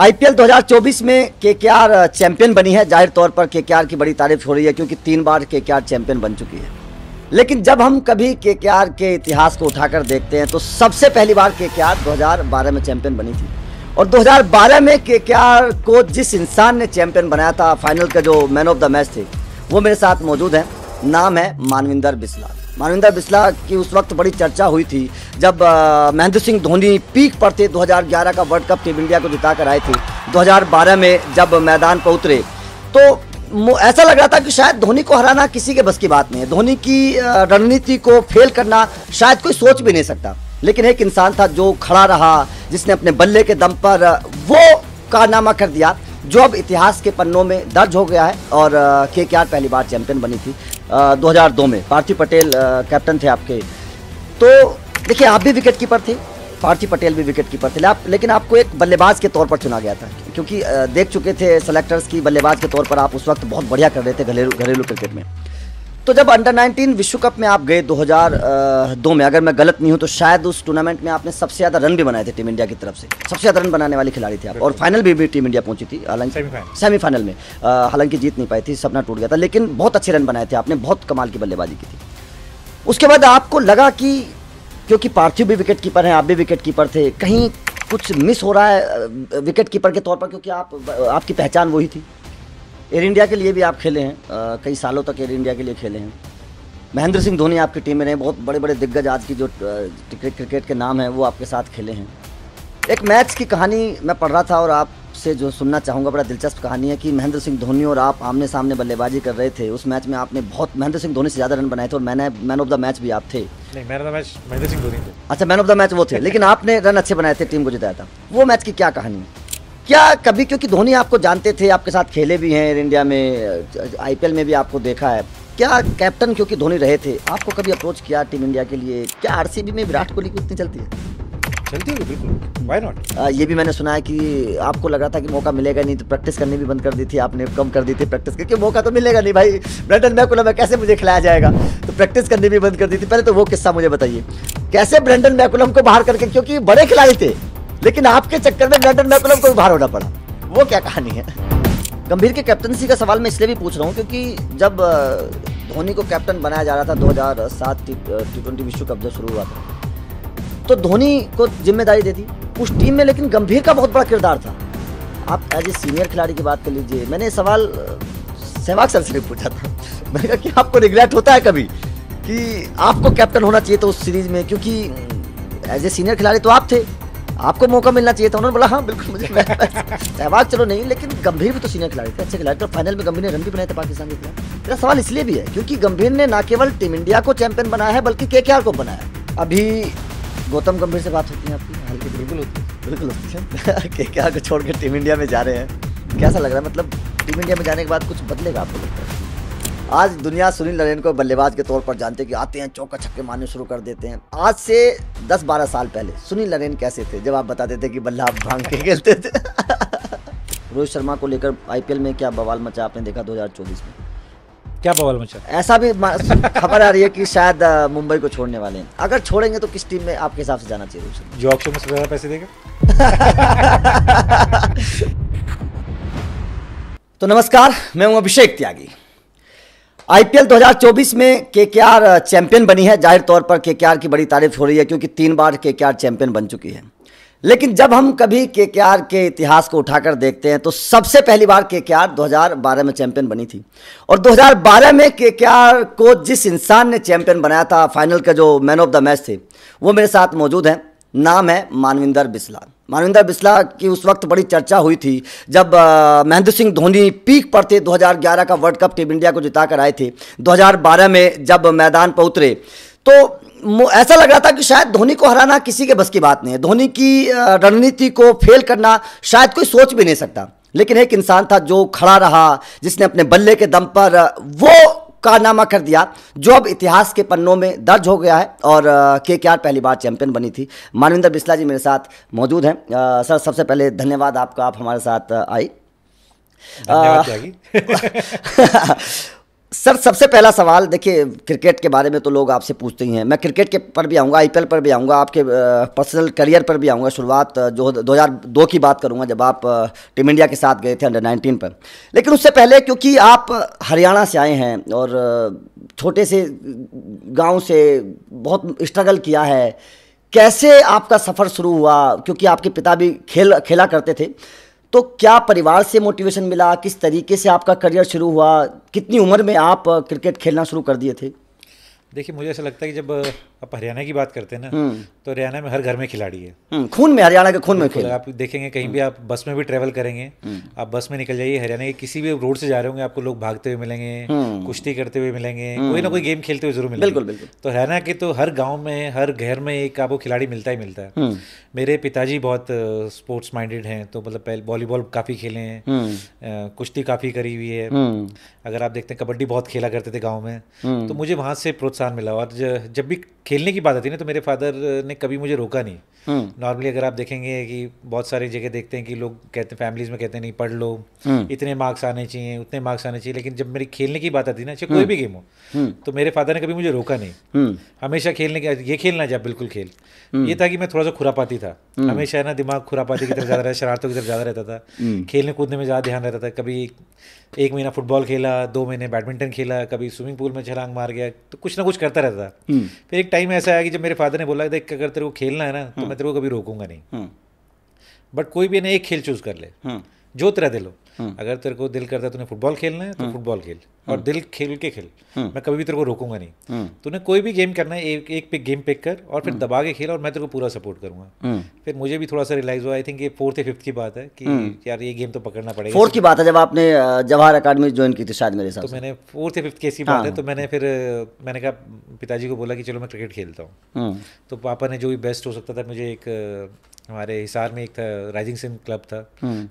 IPL 2024 में are champion बनी है जाहिर तौर पर आर की बड़ी तारीफ हो रही है क्योंकि तीन बार आर चैंपियन बन चुकी है लेकिन जब हम कभी के के इतिहास को उठाकर देखते हैं तो सबसे पहली बार हज़ार 2012 में चैंपियन बनी थी और 2012 में आर को जिस इंसान ने चैंपियन बनाया था फाइनल का जो मैन ऑफ द मैच थे वो मेरे साथ मौजूद हैं नाम है मानविंदर बिस्लाल मानविंदर बिस्ला की उस वक्त बड़ी चर्चा हुई थी जब महेंद्र सिंह धोनी पीक पर थे 2011 का वर्ल्ड कप टीम इंडिया को जिता कर आए थे 2012 में जब मैदान पर उतरे तो ऐसा लग रहा था कि शायद धोनी को हराना किसी के बस की बात नहीं है धोनी की रणनीति को फेल करना शायद कोई सोच भी नहीं सकता लेकिन एक इंसान था जो खड़ा रहा जिसने अपने बल्ले के दम पर वो कारनामा कर दिया जो अब इतिहास के पन्नों में दर्ज हो गया है और के के पहली बार चैंपियन बनी थी दो में पार्थिव पटेल कैप्टन थे आपके तो देखिए आप भी विकेट कीपर थे पार्थिव पटेल भी विकेट कीपर थे आप लेकिन आपको एक बल्लेबाज के तौर पर चुना गया था क्योंकि देख चुके थे सेलेक्टर्स की बल्लेबाज के तौर पर आप उस वक्त बहुत बढ़िया कर रहे थे घरेलू घरेलू क्रिकेट में तो जब अंडर 19 विश्व कप में आप गए 2002 में अगर मैं गलत नहीं हूं तो शायद उस टूर्नामेंट में आपने सबसे ज़्यादा रन भी बनाए थे टीम इंडिया की तरफ से सबसे ज़्यादा रन बनाने वाली खिलाड़ी थे आप और फाइनल भी, भी टीम इंडिया पहुंची थी हालांकि सेमीफाइनल में हालांकि जीत नहीं पाई थी सपना टूट गया था लेकिन बहुत अच्छे रन बनाए थे आपने बहुत कमाल की बल्लेबाजी की थी उसके बाद आपको लगा कि क्योंकि पार्थिव भी विकेट कीपर हैं आप भी विकेट कीपर थे कहीं कुछ मिस हो रहा है विकेट कीपर के तौर पर क्योंकि आप आपकी पहचान वही थी एयर इंडिया के लिए भी आप खेले हैं कई सालों तक एयर इंडिया के लिए खेले हैं महेंद्र सिंह धोनी आपकी टीम में रहे बहुत बड़े बड़े दिग्गज आज की जो क्रिकेट के नाम हैं वो आपके साथ खेले हैं एक मैच की कहानी मैं पढ़ रहा था और आपसे जो सुनना चाहूँगा बड़ा दिलचस्प कहानी है कि महेंद्र सिंह धोनी और आप आमने सामने बल्लेबाजी कर रहे थे उस मैच में आपने बहुत महेंद्र सिंह धोनी से ज़्यादा रन बनाए थे और मैंने मैन ऑफ द मैच भी आप थे नहीं man of the match Mahendra Singh Dhoni थे अच्छा मैन ऑफ द मैच वो थे लेकिन आपने रन अच्छे बनाए थे टीम को जिताया था वो मैच की क्या कहानी है क्या कभी क्योंकि धोनी आपको जानते थे आपके साथ खेले भी हैं एयर इंडिया में आईपीएल में भी आपको देखा है क्या कैप्टन क्योंकि धोनी रहे थे आपको कभी अप्रोच किया टीम इंडिया के लिए क्या आरसीबी में विराट कोहली की चलती है चलती है बिल्कुल वाई नॉट ये भी मैंने सुना है कि आपको लग रहा था कि मौका मिलेगा नहीं तो प्रैक्टिस करनी भी बंद कर दी थी आपने कम कर दी थी प्रैक्टिस करके मौका तो मिलेगा नहीं भाई ब्रेंडन मैकुलम में कैसे मुझे खिलाया जाएगा तो प्रैक्टिस करनी भी बंद कर दी थी पहले तो वो किस्सा मुझे बताइए कैसे ब्रेंडन मैकुलम को बाहर करके क्योंकि बड़े खिलाड़ी थे लेकिन आपके चक्कर में लंडन मैकुलम मतलब को उभार होना पड़ा वो क्या कहानी है गंभीर के कैप्टनसी का सवाल मैं इसलिए भी पूछ रहा हूँ क्योंकि जब धोनी को कैप्टन बनाया जा रहा था 2007 टी ट्वेंटी विश्व कप जब शुरू हुआ था तो धोनी को जिम्मेदारी दे दी उस टीम में लेकिन गंभीर का बहुत बड़ा किरदार था आप एज ए सीनियर खिलाड़ी की बात कर लीजिए मैंने सवाल सहवाग सर से पूछा था मैंने कहा कि आपको रिग्रेट होता है कभी कि आपको कैप्टन होना चाहिए था उस सीरीज में क्योंकि एज ए सीनियर खिलाड़ी तो आप थे आपको मौका मिलना चाहिए था उन्होंने बोला हाँ बिल्कुल मुझे सहवाग चलो नहीं लेकिन गंभीर भी तो सीनियर खिलाड़ी थे अच्छे खिलाड़ी थे फाइनल में गंभीर ने रन भी बनाए थे पाकिस्तान के खिलाफ मेरा सवाल इसलिए भी है क्योंकि गंभीर ने ना केवल टीम इंडिया को चैंपियन बनाया है बल्कि के को बनाया अभी गौतम गंभीर से बात होती है आपकी हल्की बिल्कुल होती है बिल्कुल होती है के को छोड़ के टीम इंडिया में जा रहे हैं कैसा लग रहा है मतलब टीम इंडिया में जाने के बाद कुछ बदलेगा आपको लगता है आज दुनिया सुनील नरेन को बल्लेबाज के तौर पर जानते कि आते हैं चौका छक्के मारने शुरू कर देते हैं आज से 10-12 साल पहले सुनील नरेन कैसे थे जब आप बताते थे कि बल्ला भांग के खेलते थे रोहित शर्मा को लेकर आईपीएल में क्या बवाल मचा आपने देखा 2024 में क्या बवाल मचा ऐसा भी खबर आ रही है कि शायद मुंबई को छोड़ने वाले हैं अगर छोड़ेंगे तो किस टीम में आपके हिसाब से जाना चाहिए रोहित जो ऑप्शन में ज्यादा पैसे देगा तो नमस्कार मैं हूं अभिषेक त्यागी आईपीएल 2024 में के के आर चैंपियन बनी है जाहिर तौर पर के के आर की बड़ी तारीफ हो रही है क्योंकि तीन बार के के आर चैंपियन बन चुकी है लेकिन जब हम कभी के के आर के इतिहास को उठाकर देखते हैं तो सबसे पहली बार के के हज़ार बारह में चैंपियन बनी थी और 2012 में के के आर को जिस इंसान ने चैंपियन बनाया था फाइनल का जो मैन ऑफ द मैच थे वो मेरे साथ मौजूद हैं नाम है मानविंदर बिस्ला मानविंदर बिस्ला की उस वक्त बड़ी चर्चा हुई थी जब महेंद्र सिंह धोनी पीक पर थे 2011 का वर्ल्ड कप टीम इंडिया को जिता कर आए थे 2012 में जब मैदान पर उतरे तो ऐसा लग रहा था कि शायद धोनी को हराना किसी के बस की बात नहीं है धोनी की रणनीति को फेल करना शायद कोई सोच भी नहीं सकता लेकिन एक इंसान था जो खड़ा रहा जिसने अपने बल्ले के दम पर वो कारनामा कर दिया जो अब इतिहास के पन्नों में दर्ज हो गया है और के के आर पहली बार चैंपियन बनी थी मानविंदर बिस्ला जी मेरे साथ मौजूद हैं सर सबसे पहले धन्यवाद आपका आप हमारे साथ आई सर सबसे पहला सवाल देखिए क्रिकेट के बारे में तो लोग आपसे पूछते ही हैं मैं क्रिकेट के पर भी आऊँगा आईपीएल पर भी आऊँगा आपके पर्सनल करियर पर भी आऊँगा शुरुआत जो दो हज़ार दो की बात करूँगा जब आप टीम इंडिया के साथ गए थे अंडर नाइनटीन पर लेकिन उससे पहले क्योंकि आप हरियाणा से आए हैं और छोटे से गाँव से बहुत स्ट्रगल किया है कैसे आपका सफ़र शुरू हुआ क्योंकि आपके पिता भी खेल खेला करते थे तो क्या परिवार से मोटिवेशन मिला किस तरीके से आपका करियर शुरू हुआ कितनी उम्र में आप क्रिकेट uh, खेलना शुरू कर दिए थे देखिए मुझे ऐसा लगता है कि जब अब हरियाणा की बात करते हैं ना हम्म। तो हरियाणा में हर घर में खिलाड़ी है हम्म, खून में हरियाणा के खून में खेल आप देखेंगे कहीं भी हम्म। आप बस में भी ट्रेवल करेंगे आप बस में निकल जाइए हरियाणा के किसी भी रोड से जा रहे होंगे आपको लोग भागते हुए मिलेंगे कुश्ती करते हुए मिलेंगे कोई ना कोई गेम खेलते हुए जरूर मिलेंगे बिल्कुल बिल्कुल तो हरियाणा के तो हर गाँव में हर घर में एक आपको खिलाड़ी मिलता ही मिलता है मेरे पिताजी बहुत स्पोर्ट्स माइंडेड हैं तो मतलब पहले वॉलीबॉल काफ़ी खेले हैं कुश्ती काफ़ी करी हुई है अगर आप देखते हैं कबड्डी बहुत खेला करते थे गाँव में तो मुझे वहां से प्रोत्साहन मिला और जब भी खेलने की बात आती है ना तो मेरे फादर ने कभी मुझे रोका नहीं नॉर्मली हम्म। अगर आप देखेंगे कि बहुत सारी जगह देखते हैं कि लोग कहते हैं फैमिलीज में कहते हैं नहीं पढ़ लो हम्म। इतने मार्क्स आने चाहिए उतने मार्क्स आने चाहिए लेकिन जब मेरी खेलने की बात आती ना चाहे कोई हम्म। भी गेम हो तो मेरे फादर ने कभी मुझे रोका नहीं हमेशा खेलने का ये खेलना जब बिल्कुल खेल ये था कि मैं थोड़ा सा खुरापाती था हमेशा ना दिमाग खुरापाती की तरफ ज़्यादा रहता शरारतों की तरफ ज़्यादा रहता था खेलने कूदने में ज़्यादा ध्यान रहता था कभी एक महीना फुटबॉल खेला दो महीने बैडमिंटन खेला कभी स्विमिंग पूल में छलांग मार गया तो कुछ ना कुछ करता रहता था फिर एक टाइम ऐसा आया कि जब मेरे फादर ने बोला देख अगर तेरे को खेलना है ना तो मैं तेरे को कभी रोकूंगा नहीं बट हम्म। कोई भी ना एक खेल चूज कर ले हम्म। जो तेरा दिल हो हम्म। अगर तेरे को दिल करता है तूने फुटबॉल खेलना है तो फुटबॉल खेल और हम्म। दिल खेल के खेल हम्म। मैं कभी भी तेरे को रोकूंगा नहीं हम्म। तूने कोई भी गेम करना है एक एक पे गेम पिक कर और फिर दबा के खेल और मैं तेरे को पूरा सपोर्ट करूंगा फिर मुझे भी थोड़ा सा रिलाइज हुआ आई थिंक ये फोर्थ या फिफ्थ की बात है कि यार ये गेम तो पकड़ना पड़ेगा फोर्थ की बात है जब आपने जवाहर अकाडमी ज्वाइन की थी शायद मेरे साथ तो मैंने फोर्थ या फिफ्थ केस की बात है हाँ। तो मैंने फिर मैंने कहा पिताजी को बोला कि चलो मैं क्रिकेट खेलता हूँ तो पापा ने जो भी बेस्ट हो सकता था मुझे एक हमारे हिसार में एक था राइजिंग सिंह क्लब था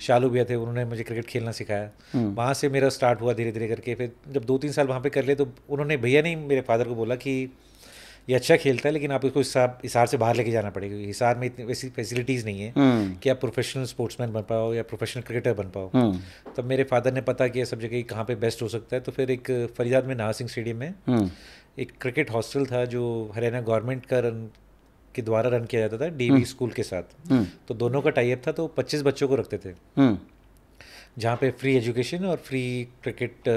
शालू भैया थे उन्होंने मुझे क्रिकेट खेलना सिखाया वहाँ से मेरा स्टार्ट हुआ धीरे धीरे करके फिर जब दो तीन साल वहाँ पे कर लिए तो उन्होंने भैया ने मेरे फादर को बोला कि ये अच्छा खेलता है लेकिन आप इसको हिसार हिसार से बाहर लेके जाना पड़ेगा क्योंकि हिसार में इतनी वैसी फैसिलिटीज़ नहीं है हम्म। कि आप प्रोफेशनल स्पोर्ट्समैन बन पाओ या प्रोफेशनल क्रिकेटर बन पाओ हम्म। तब मेरे फादर ने पता किया सब जगह कहाँ पे बेस्ट हो सकता है तो फिर एक फरीदाबाद में नाहर सिंह स्टेडियम में हम्म। एक क्रिकेट हॉस्टल था जो हरियाणा गवर्नमेंट का रन के द्वारा रन किया जाता था डी स्कूल के साथ तो दोनों का टाइप था तो पच्चीस बच्चों को रखते थे जहाँ पे फ्री एजुकेशन और फ्री क्रिकेट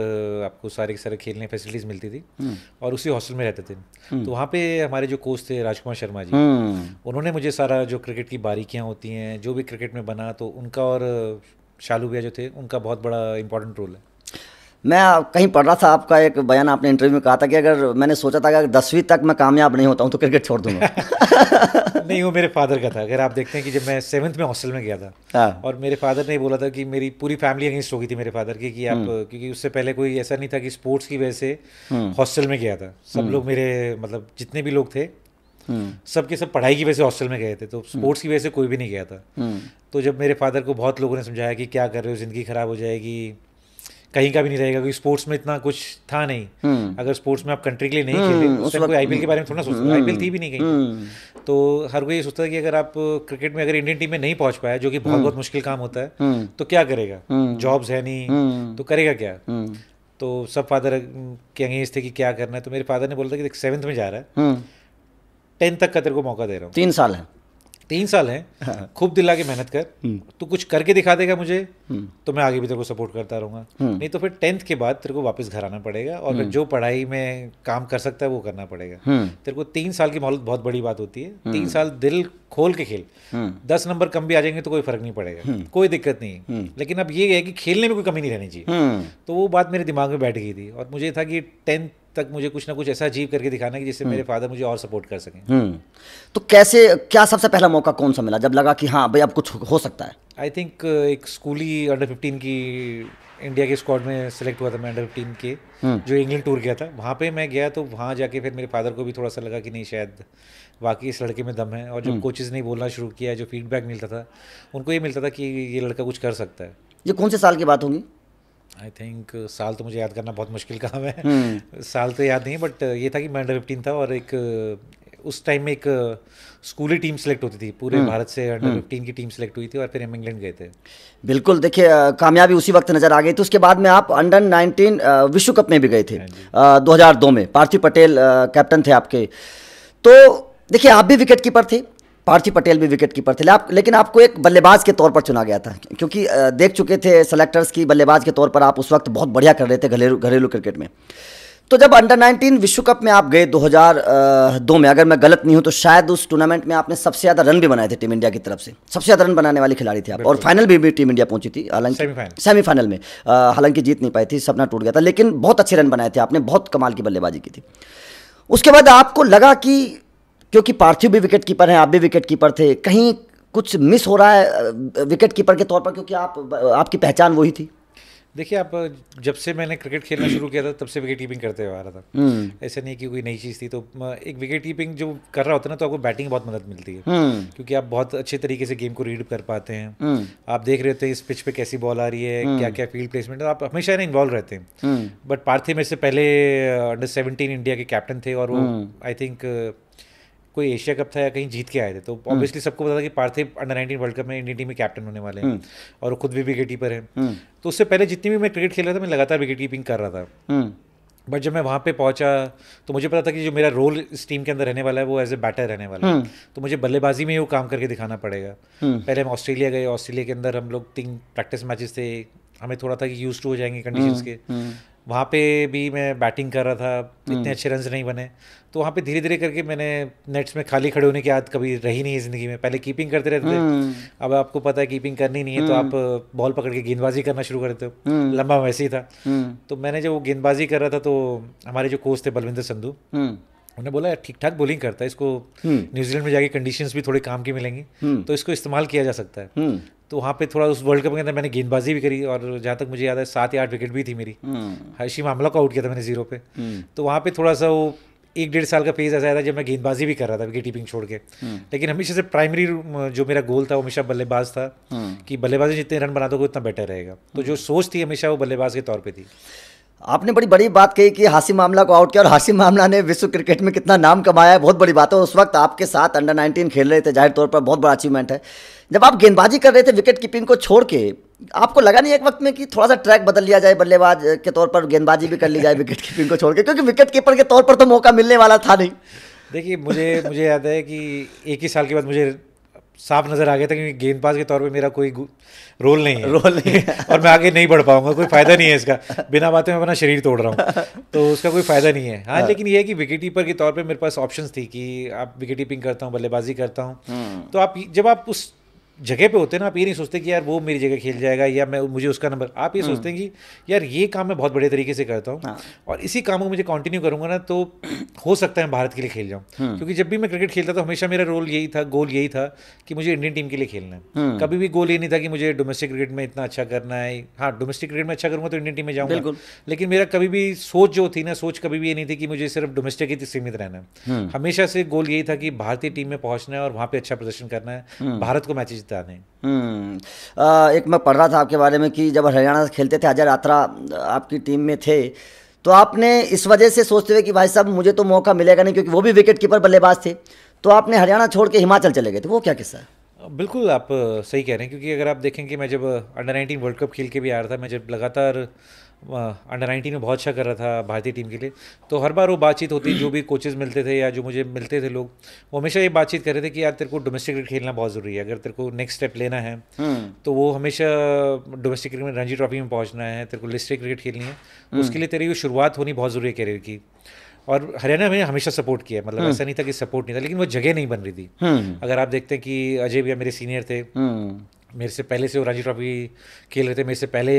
आपको सारे के सारे खेलने फैसिलिटीज़ मिलती थी हम्म। और उसी हॉस्टल में रहते थे हम्म। तो वहाँ पे हमारे जो कोच थे राजकुमार शर्मा जी हम्म। उन्होंने मुझे सारा जो क्रिकेट की बारीकियाँ होती हैं जो भी क्रिकेट में बना तो उनका और शालू भैया जो थे उनका बहुत बड़ा इंपॉर्टेंट रोल है मैं कहीं पढ़ रहा था आपका एक बयान आपने इंटरव्यू में कहा था कि अगर मैंने सोचा था कि अगर दसवीं तक मैं कामयाब नहीं होता हूँ तो क्रिकेट छोड़ दूंगा नहीं वो मेरे फादर का था अगर आप देखते हैं कि जब मैं सेवन्थ में हॉस्टल में गया था हाँ। और मेरे फादर ने बोला था कि मेरी पूरी फैमिली अगेंस्ट होगी थी मेरे फादर की कि आप हम्म। क्योंकि उससे पहले कोई ऐसा नहीं था कि स्पोर्ट्स की वजह से हॉस्टल हम्म। में गया था सब हम्म। लोग मेरे मतलब जितने भी लोग थे सबके सब पढ़ाई की वजह से हॉस्टल में गए थे तो स्पोर्ट्स की वजह से कोई भी नहीं गया था तो जब मेरे फादर को बहुत लोगों ने समझाया कि क्या कर रहे हो ज़िंदगी ख़राब हो जाएगी कहीं का भी नहीं रहेगा क्योंकि स्पोर्ट्स में इतना कुछ था नहीं हम्म। अगर स्पोर्ट्स में आप कंट्री के लिए नहीं खेले हम्म, उस टाइम कोई आईपीएल के बारे में थोड़ा सोचता आईपीएल हम्म, थी भी नहीं कहीं तो हर कोई ये सोचता है कि अगर आप क्रिकेट में अगर इंडियन टीम में नहीं पहुंच पाया जो कि बहुत बहुत मुश्किल काम होता है तो क्या करेगा जॉब्स है नहीं तो करेगा क्या तो सब फादर के अंगेज थे कि क्या करना है तो मेरे फादर ने बोला था कि सेवन्थ में जा रहा है टेंथ तक का तेरे को मौका दे रहा हूँ तीन साल है तीन साल हैं हाँ। खूब दिला के मेहनत कर हम्म। तू कुछ करके दिखा देगा मुझे हम्म। तो मैं आगे भी तेरे को सपोर्ट करता रहूंगा हम्म। नहीं तो फिर टेंथ के बाद तेरे को वापस घर आना पड़ेगा और फिर जो पढ़ाई में काम कर सकता है वो करना पड़ेगा तेरे को तीन साल की मोहलत बहुत बड़ी बात होती है तीन साल दिल खोल के खेल दस नंबर कम भी आ जाएंगे तो कोई फर्क नहीं पड़ेगा कोई दिक्कत नहीं लेकिन अब ये है कि खेलने में कोई कमी नहीं रहनी चाहिए तो वो बात मेरे दिमाग में बैठ गई थी और मुझे था कि टेंथ तक मुझे कुछ ना कुछ ऐसा अजीब करके दिखाना कि जिससे मेरे हम्म। फादर मुझे और सपोर्ट कर सकें हम्म। तो कैसे क्या सबसे पहला मौका कौन सा मिला जब लगा कि हाँ भाई अब कुछ हो सकता है आई थिंक uh, एक स्कूली अंडर फिफ्टीन की इंडिया के स्क्वाड में सेलेक्ट हुआ था मैं अंडर फिफ्टीन के हम्म। जो इंग्लैंड टूर गया था वहाँ पे मैं गया तो वहाँ जाके फिर मेरे फादर को भी थोड़ा सा लगा कि नहीं शायद वाकई इस लड़के में दम है और जो कोचेज़ ने बोलना शुरू किया जो फीडबैक मिलता था उनको ये मिलता था कि ये लड़का कुछ कर सकता है ये कौन से साल की बात होगी आई थिंक uh, साल तो मुझे याद करना बहुत मुश्किल काम है हम्म। साल तो याद नहीं बट uh, ये था कि मैं अंडर फिफ्टीन था और एक uh, उस टाइम में एक स्कूली टीम सेलेक्ट होती थी पूरे हम्म। भारत से अंडर फिफ्टीन हम्म। की टीम सेलेक्ट हुई थी और फिर हम इंग्लैंड गए थे बिल्कुल देखिए कामयाबी उसी वक्त नज़र आ गई थी उसके बाद में आप अंडर नाइनटीन विश्व कप में भी गए थे हाँ दो में पार्थिव पटेल कैप्टन थे आपके तो देखिए आप भी विकेट कीपर थे पार्थिव पटेल भी विकेट कीपर थे आप लेकिन आपको एक बल्लेबाज के तौर पर चुना गया था क्योंकि देख चुके थे सेलेक्टर्स की बल्लेबाज के तौर पर आप उस वक्त बहुत बढ़िया कर रहे थे घरेलू घरेलू क्रिकेट में तो जब अंडर 19 विश्व कप में आप गए 2002 में अगर मैं गलत नहीं हूं तो शायद उस टूर्नामेंट में आपने सबसे ज़्यादा रन भी बनाए थे टीम इंडिया की तरफ से सबसे ज़्यादा रन बनाने वाली खिलाड़ी थे आप और फाइनल भी, भी टीम इंडिया पहुंची थी हालांकि सेमीफाइनल में हालांकि जीत नहीं पाई थी सपना टूट गया था लेकिन बहुत अच्छे रन बनाए थे आपने बहुत कमाल की बल्लेबाजी की थी उसके बाद आपको लगा कि क्योंकि पार्थिव भी विकेट कीपर हैं आप भी विकेट कीपर थे कहीं कुछ मिस हो रहा है विकेट कीपर के तौर पर क्योंकि आप आपकी पहचान वही थी देखिए आप जब से मैंने क्रिकेट खेलना हम्म। शुरू किया था तब से विकेट कीपिंग करते हुए आ रहा था हम्म। ऐसे नहीं कि कोई नई चीज़ थी तो एक विकेट कीपिंग जो कर रहा होता है ना तो आपको बैटिंग बहुत मदद मिलती है हम्म। क्योंकि आप बहुत अच्छे तरीके से गेम को रीड कर पाते हैं आप देख रहे होते हैं इस पिच पे कैसी बॉल आ रही है क्या क्या फील्ड प्लेसमेंट आप हमेशा ना इन्वॉल्व रहते हैं बट पार्थिव मेरे से पहले अंडर सेवनटीन इंडिया के कैप्टन थे और वो आई थिंक कोई एशिया कप था या कहीं जीत के आए थे तो ऑब्वियसली हम्म। सबको पता था कि Parthiv under nineteen world cup में इंडियन टीम में कैप्टन होने वाले हैं हम्म। और खुद भी विकेट कीपर है तो उससे पहले जितनी भी मैं क्रिकेट खेल रहा था मैं लगातार विकेट कीपिंग कर रहा था बट हम्म। जब मैं वहाँ पे पहुँचा तो मुझे पता था कि जो मेरा रोल इस टीम के अंदर रहने वाला है वो एज ए बैटर रहने वाला है तो मुझे बल्लेबाजी में ही वो काम करके दिखाना पड़ेगा पहले हम ऑस्ट्रेलिया गए ऑस्ट्रेलिया के अंदर हम लोग तीन प्रैक्टिस मैचेस थे हमें थोड़ा था कि यूज टू हो जाएंगे कंडीशंस के वहाँ पे भी मैं बैटिंग कर रहा था हम्म। इतने अच्छे रन नहीं बने तो वहाँ पे धीरे धीरे करके मैंने नेट्स में खाली खड़े होने की आदत कभी रही नहीं है ज़िंदगी में पहले कीपिंग करते रहते थे हम्म। अब आपको पता है कीपिंग करनी नहीं है तो आप बॉल हम्म। पकड़ के गेंदबाजी करना शुरू करते हो लंबा वैसे ही था तो मैंने जब वो गेंदबाजी कर रहा था तो हमारे जो कोच थे बलविंदर संधू उन्होंने बोला ठीक ठाक बॉलिंग करता है इसको न्यूजीलैंड में जाके कंडीशंस भी थोड़े काम की मिलेंगी तो इसको इस्तेमाल किया जा सकता है तो वहाँ पे थोड़ा उस वर्ल्ड कप के अंदर मैंने गेंदबाजी भी करी और जहाँ तक मुझे याद है सात या आठ विकेट भी थी मेरी हम्म। हर्षी मामला को आउट किया था मैंने जीरो पे हम्म। तो वहाँ पे थोड़ा सा वो एक डेढ़ साल का फेज ऐसा आया था जब मैं गेंदबाजी भी कर रहा था विकेट कीपिंग छोड़ के हम्म। लेकिन हमेशा से प्राइमरी जो मेरा गोल था वो हमेशा बल्लेबाज था कि बल्लेबाजी जितने रन बना दोगे उतना बेटर रहेगा तो जो सोच थी हमेशा वो बल्लेबाज के तौर पर थी आपने बड़ी बड़ी बात कही कि हासिम मामला को आउट किया और हासिम मामला ने विश्व क्रिकेट में कितना नाम कमाया है बहुत बड़ी बात है उस वक्त आपके साथ अंडर 19 खेल रहे थे जाहिर तौर पर बहुत बड़ा अचीवमेंट है जब आप गेंदबाजी कर रहे थे विकेट कीपिंग को छोड़ के आपको लगा नहीं एक वक्त में कि थोड़ा सा ट्रैक बदल लिया जाए बल्लेबाज के तौर पर गेंदबाजी भी कर ली जाए विकेट कीपिंग को छोड़ के क्योंकि विकेट कीपर के तौर पर तो मौका मिलने वाला था नहीं देखिए मुझे मुझे याद है कि एक ही साल के बाद मुझे साफ नजर आ गया था क्योंकि गेंदबाज के तौर पे मेरा कोई रोल नहीं है रोल नहीं है और मैं आगे नहीं बढ़ पाऊंगा कोई फायदा नहीं है इसका बिना बातें मैं अपना शरीर तोड़ रहा हूँ तो उसका कोई फायदा नहीं है हाँ, हाँ। लेकिन ये है कि विकेट कीपर के तौर पर मेरे पास ऑप्शन थी कि आप विकेट कीपिंग करता हूँ बल्लेबाजी करता हूँ हम्म। तो आप जब आप उस जगह पे होते हैं ना आप ये नहीं सोचते कि यार वो मेरी जगह खेल जाएगा या मैं मुझे उसका नंबर आप ये हम्म। सोचते हैं कि यार ये काम मैं बहुत बड़े तरीके से करता हूँ हाँ। और इसी काम को मुझे कंटिन्यू करूँगा ना तो हो सकता है मैं भारत के लिए खेल जाऊँ हम्म। क्योंकि जब भी मैं क्रिकेट खेलता था हमेशा मेरा रोल यही था गोल यही था कि मुझे इंडियन टीम के लिए खेलना है हम्म। कभी भी गोल ये नहीं था कि मुझे डोमेस्टिक क्रिकेट में इतना अच्छा करना है हाँ डोमेस्टिक क्रिकेट में अच्छा करूँगा तो इंडियन टीम में जाऊँगा लेकिन मेरा कभी भी सोच जो थी ना सोच कभी भी ये नहीं थी कि मुझे सिर्फ डोमेस्टिक ही सीमित रहना है हमेशा से गोल यही था कि भारतीय टीम में पहुंचना है और वहाँ पर अच्छा प्रदर्शन करना है भारत को मैचेज सकता नहीं हम्म। आ, एक मैं पढ़ रहा था आपके बारे में कि जब हरियाणा से खेलते थे अजय यात्रा आपकी टीम में थे तो आपने इस वजह से सोचते हुए कि भाई साहब मुझे तो मौका मिलेगा नहीं क्योंकि वो भी विकेट कीपर बल्लेबाज थे तो आपने हरियाणा छोड़ के हिमाचल चले गए थे तो वो क्या किस्सा है बिल्कुल आप सही कह रहे हैं क्योंकि अगर आप देखेंगे मैं जब अंडर नाइनटीन वर्ल्ड कप खेल के भी आ रहा था मैं जब लगातार अंडर नाइनटीन में बहुत अच्छा कर रहा था भारतीय टीम के लिए तो हर बार वो बातचीत होती जो भी कोचेज़ मिलते थे या जो मुझे मिलते थे लोग वो हमेशा ये बातचीत कर रहे थे कि यार तेरे को डोमेस्टिक क्रिकेट खेलना बहुत ज़रूरी है अगर तेरे को नेक्स्ट स्टेप लेना है हम्म। तो वो हमेशा डोमेस्टिक क्रिकेट में रणजी ट्रॉफी में पहुँचना है तेरे को लिस्ट क्रिकेट खेलनी है हम्म। उसके लिए तेरी वो शुरुआत होनी बहुत ज़रूरी है करियर की और हरियाणा में हमेशा सपोर्ट किया मतलब हम्म। ऐसा नहीं था कि सपोर्ट नहीं था लेकिन वो जगह नहीं बन रही थी अगर आप देखते हैं कि अजय भैया मेरे सीनियर थे मेरे से पहले से वो रणजी ट्रॉफी खेल रहे थे मेरे से पहले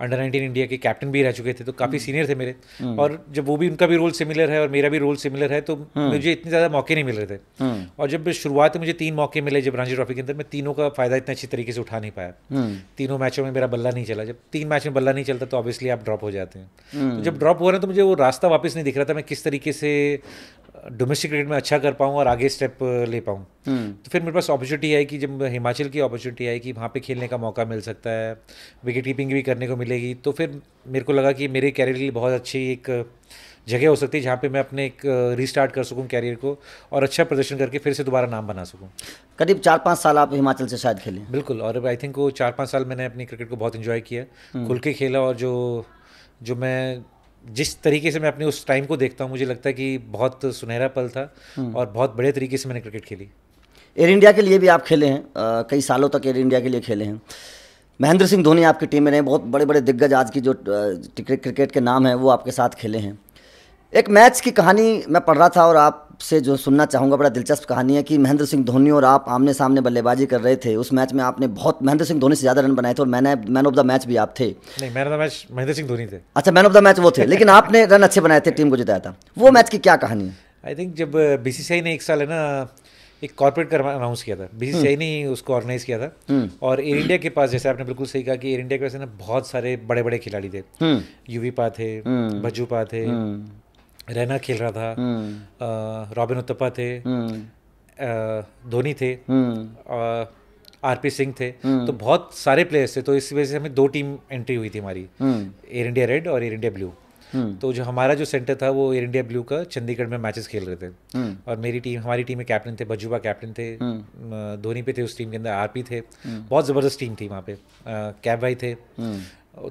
अंडर नाइनटीन इंडिया के कैप्टन भी रह चुके थे तो काफ़ी सीनियर hmm. थे मेरे hmm. और जब वो भी उनका भी रोल सिमिलर है और मेरा भी रोल सिमिलर है तो hmm. मुझे इतने ज़्यादा मौके नहीं मिल रहे थे और जब शुरुआत में मुझे तीन मौके मिले जब रांची ट्रॉफी के अंदर मैं तीनों का फ़ायदा इतना अच्छी तरीके से उठा नहीं पाया तीनों मैचों में मेरा बल्ला नहीं चला जब तीन मैच में बल्ला नहीं चलता तो ऑब्वियसली आप ड्रॉप हो जाते हैं जब ड्रॉप हो रहे हैं तो मुझे वो रास्ता वापस नहीं दिख रहा था मैं किस तरीके से डोमेस्टिक क्रिकेट में अच्छा कर पाऊँ और आगे स्टेप uh, ले पाऊँ हम्म। तो फिर मेरे पास अपॉर्चुनिटी आई कि जब हिमाचल की अपॉर्चुनिटी आई कि वहाँ पे खेलने का मौका मिल सकता है विकेट कीपिंग भी करने को मिलेगी तो फिर मेरे को लगा कि मेरे कैरियर के लिए बहुत अच्छी एक uh, जगह हो सकती है जहाँ पे मैं अपने एक रीस्टार्ट uh, कर सकूँ कैरियर को और अच्छा प्रदर्शन करके फिर से दोबारा नाम बना सकूँ करीब चार पाँच साल आप हिमाचल से शायद खेले बिल्कुल और आई थिंक वो चार पाँच साल मैंने अपनी क्रिकेट को बहुत इन्जॉय किया हम्म। खुल के खेला और जो जो मैं जिस तरीके से मैं अपने उस टाइम को देखता हूँ मुझे लगता है कि बहुत सुनहरा पल था हम्म। और बहुत बड़े तरीके से मैंने क्रिकेट खेली एयर इंडिया के लिए भी आप खेले हैं आ, कई सालों तक एयर इंडिया के लिए खेले हैं महेंद्र सिंह धोनी आपकी टीम में रहे बहुत बड़े बड़े दिग्गज आज की जो क्रिकेट के नाम हैं वो आपके साथ खेले हैं एक मैच की कहानी मैं पढ़ रहा था और आप आपसे जो सुनना चाहूँगा बड़ा दिलचस्प कहानी है कि महेंद्र सिंह धोनी और आप आमने सामने बल्लेबाजी कर रहे थे उस मैच में आपने बहुत महेंद्र सिंह धोनी से ज़्यादा रन बनाए थे और मैंने मैन ऑफ द मैच भी आप थे नहीं man of the match Mahendra Singh Dhoni थे अच्छा मैन ऑफ द मैच वो थे लेकिन आपने रन अच्छे बनाए थे टीम को जिताया था वो मैच की क्या कहानी है आई थिंक जब बी ने एक साल है ना एक कॉर्पोरेट का अनाउंस किया था बीसीसीआई हम्म। ने ही उसको ऑर्गेनाइज किया था हम्म। और एयर इंडिया के पास जैसे आपने बिल्कुल सही कहा कि एयर इंडिया के पास ना बहुत सारे बड़े बड़े खिलाड़ी थे यूवी हम्म। पा थे भज्जू पा थे रैना खेल रहा था हम्म। रॉबिन उत्तपा थे हम्म। धोनी थे हम्म। आर पी सिंह थे तो बहुत सारे प्लेयर्स थे तो इस वजह से हमें दो टीम एंट्री हुई थी हमारी एयर इंडिया रेड और एयर इंडिया ब्लू तो जो हमारा जो सेंटर था वो एयर इंडिया ब्लू का चंडीगढ़ में मैचेस खेल रहे थे और मेरी टीम हमारी टीम में कैप्टन थे बजुबा कैप्टन थे धोनी पे थे उस टीम के अंदर आरपी थे बहुत ज़बरदस्त टीम थी वहाँ पे कैब भाई थे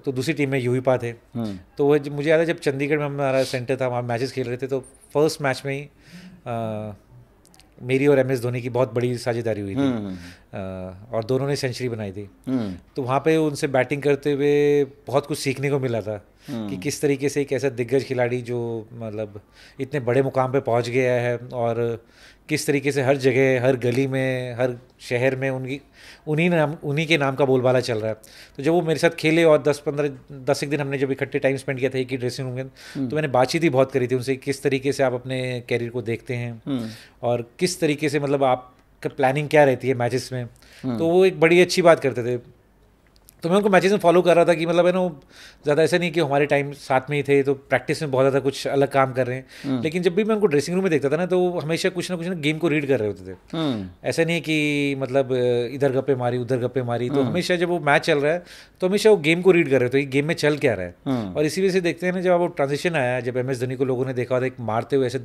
तो दूसरी टीम में यूहीपा थे हम्म। तो वो मुझे याद है जब चंडीगढ़ में हमारा सेंटर था वहाँ मैचेस खेल रहे थे तो फर्स्ट मैच में ही आ, मेरी और एम एस धोनी की बहुत बड़ी साझेदारी हुई थी आ, हम्म, हम्म, और दोनों ने सेंचुरी बनाई थी तो वहाँ पे उनसे बैटिंग करते हुए बहुत कुछ सीखने को मिला था कि किस तरीके से एक ऐसा दिग्गज खिलाड़ी जो मतलब इतने बड़े मुकाम पे पहुँच गया है और किस तरीके से हर जगह हर गली में हर शहर में उनकी उन्हीं नाम उन्हीं के नाम का बोलबाला चल रहा है तो जब वो मेरे साथ खेले और दस पंद्रह दस एक दिन हमने जब इकट्ठे टाइम स्पेंड किया था एक ही ड्रेसिंग रूम के हम्म। तो मैंने बातचीत ही बहुत करी थी उनसे किस तरीके से आप अपने कैरियर को देखते हैं हम्म। और किस तरीके से मतलब आप प्लानिंग क्या रहती है मैचेस में हम्म। तो वो एक बड़ी अच्छी बात करते थे तो मैं उनको मैचेस में फॉलो कर रहा था कि मतलब है ना ज़्यादा ऐसा नहीं कि हमारे टाइम साथ में ही थे तो प्रैक्टिस में बहुत ज़्यादा कुछ अलग काम कर रहे हैं हम्म। लेकिन जब भी मैं उनको ड्रेसिंग रूम में देखता था ना तो हमेशा कुछ ना कुछ ना गेम को रीड कर रहे होते थे हम्म। ऐसा नहीं कि मतलब इधर गप्पे मारी उधर गप्पे मारी तो हम्म। हमेशा जब वो मैच चल रहा है तो हमेशा वो गेम को रीड कर रहे होते गेम में चल क्या रहा है और इसी वजह से देखते हैं ना जब वो ट्रांजेक्शन आया जब एम एस धोनी को लोगों ने देखा था एक मारते हुए ऐसे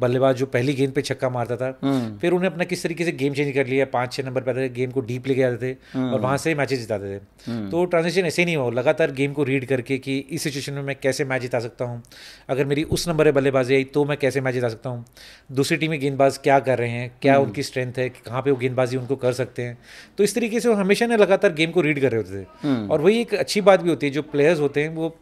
बल्लेबाज जो पहली गेंद पे छक्का मारता था फिर उन्हें अपना किस तरीके से गेम चेंज कर लिया पाँच छः नंबर पर गेम को डीप लेके आते थे और वहाँ से मैचेस जिताते थे हम्म। तो ट्रांजेक्शन ऐसे नहीं हो लगातार गेम को रीड करके कि इस सिचुएशन में मैं कैसे मैच जिता सकता हूँ अगर मेरी उस नंबर है बल्लेबाजी आई तो मैं कैसे मैच जिता सकता हूँ दूसरी टीमें गेंदबाज क्या कर रहे हैं क्या हम्म। उनकी स्ट्रेंथ है कहाँ पर वो गेंदबाजी उनको कर सकते हैं तो इस तरीके से वो हमेशा ना लगातार गेम को रीड कर रहे होते थे हम्म। और वही एक अच्छी बात भी होती है जो प्लेयर्स होते हैं वो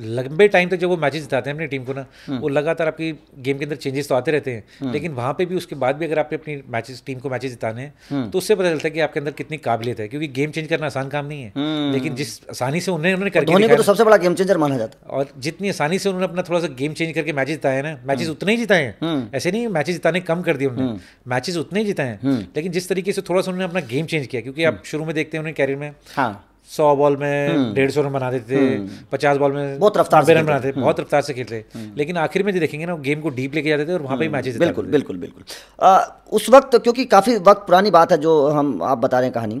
लंबे टाइम तक जब वो मैचेस जिताते हैं अपनी टीम को ना हम्म। वो लगातार आपकी गेम के अंदर चेंजेस तो आते रहते हैं हम्म। लेकिन वहाँ पे भी उसके बाद भी अगर आपने अपनी मैचेस टीम को मैचेस जिताने हैं हम्म। तो उससे पता चलता है कि आपके अंदर कितनी काबिलियत है क्योंकि गेम चेंज करना आसान काम नहीं है लेकिन जिस आसानी से उन्होंने उन्होंने करके धोनी को तो सबसे बड़ा गेम चेंजर माना जाता है और जितनी आसानी से उन्होंने अपना थोड़ा सा गेम चेंज करके मैचेस जिताए ना मैचेस उतने ही जिताए हैं ऐसे नहीं मैचेस जिताने कम कर दिए उन्होंने मैचेस उतने ही जिताए हैं लेकिन जिस तरीके से थोड़ा सा उन्होंने अपना गेम चेंज किया क्योंकि आप शुरू में देखते हैं उन्हें कैरियर में हाँ। सौ बॉल में हम्म। डेढ़ सौ रन बना देते थे हम्म। पचास बॉल में बहुत रफ्तार से रन बनाते बहुत हम्म। रफ्तार से खेलते लेकिन आखिर में देखेंगे ना गेम को डीप लेके जाते थे और वहाँ पे मैच बिल्कुल बिल्कुल बिल्कुल उस वक्त क्योंकि काफ़ी वक्त पुरानी बात है जो हम आप बता रहे हैं कहानी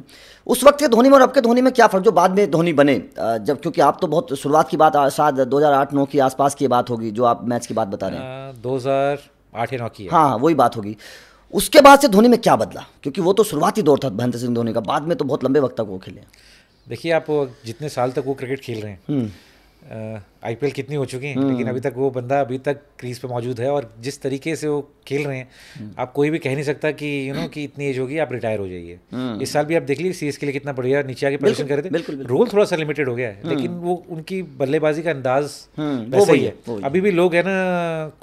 उस वक्त के धोनी में और अब के धोनी में क्या फ़र्क जो बाद में धोनी बने जब क्योंकि आप तो बहुत शुरुआत की बात शायद दो हज़ार आठ नौ की आसपास की बात होगी जो आप मैच की बात बता रहे हैं दो हज़ार आठ नौ की हाँ, हाँ वही बात होगी उसके बाद से धोनी में क्या बदला क्योंकि वो तो शुरुआती दौर था महेंद्र सिंह धोनी का बाद में तो बहुत लंबे वक्त तक वो खेले देखिए आप जितने साल तक वो क्रिकेट खेल रहे हैं हम्म। आईपीएल कितनी हो चुकी है लेकिन हम्म। अभी तक वो बंदा अभी तक क्रीज पे मौजूद है और जिस तरीके से वो खेल रहे हैं हम्म। आप कोई भी कह नहीं सकता कि यू नो कि इतनी एज होगी आप रिटायर हो जाइए हम्म। इस साल भी आप देख लीजिए सीएस के लिए कितना बढ़िया नीचे आगे प्रदर्शन कर रहे थे रोल थोड़ा सा लिमिटेड हो गया है लेकिन वो उनकी बल्लेबाजी का अंदाज वैसा ही है अभी भी लोग है ना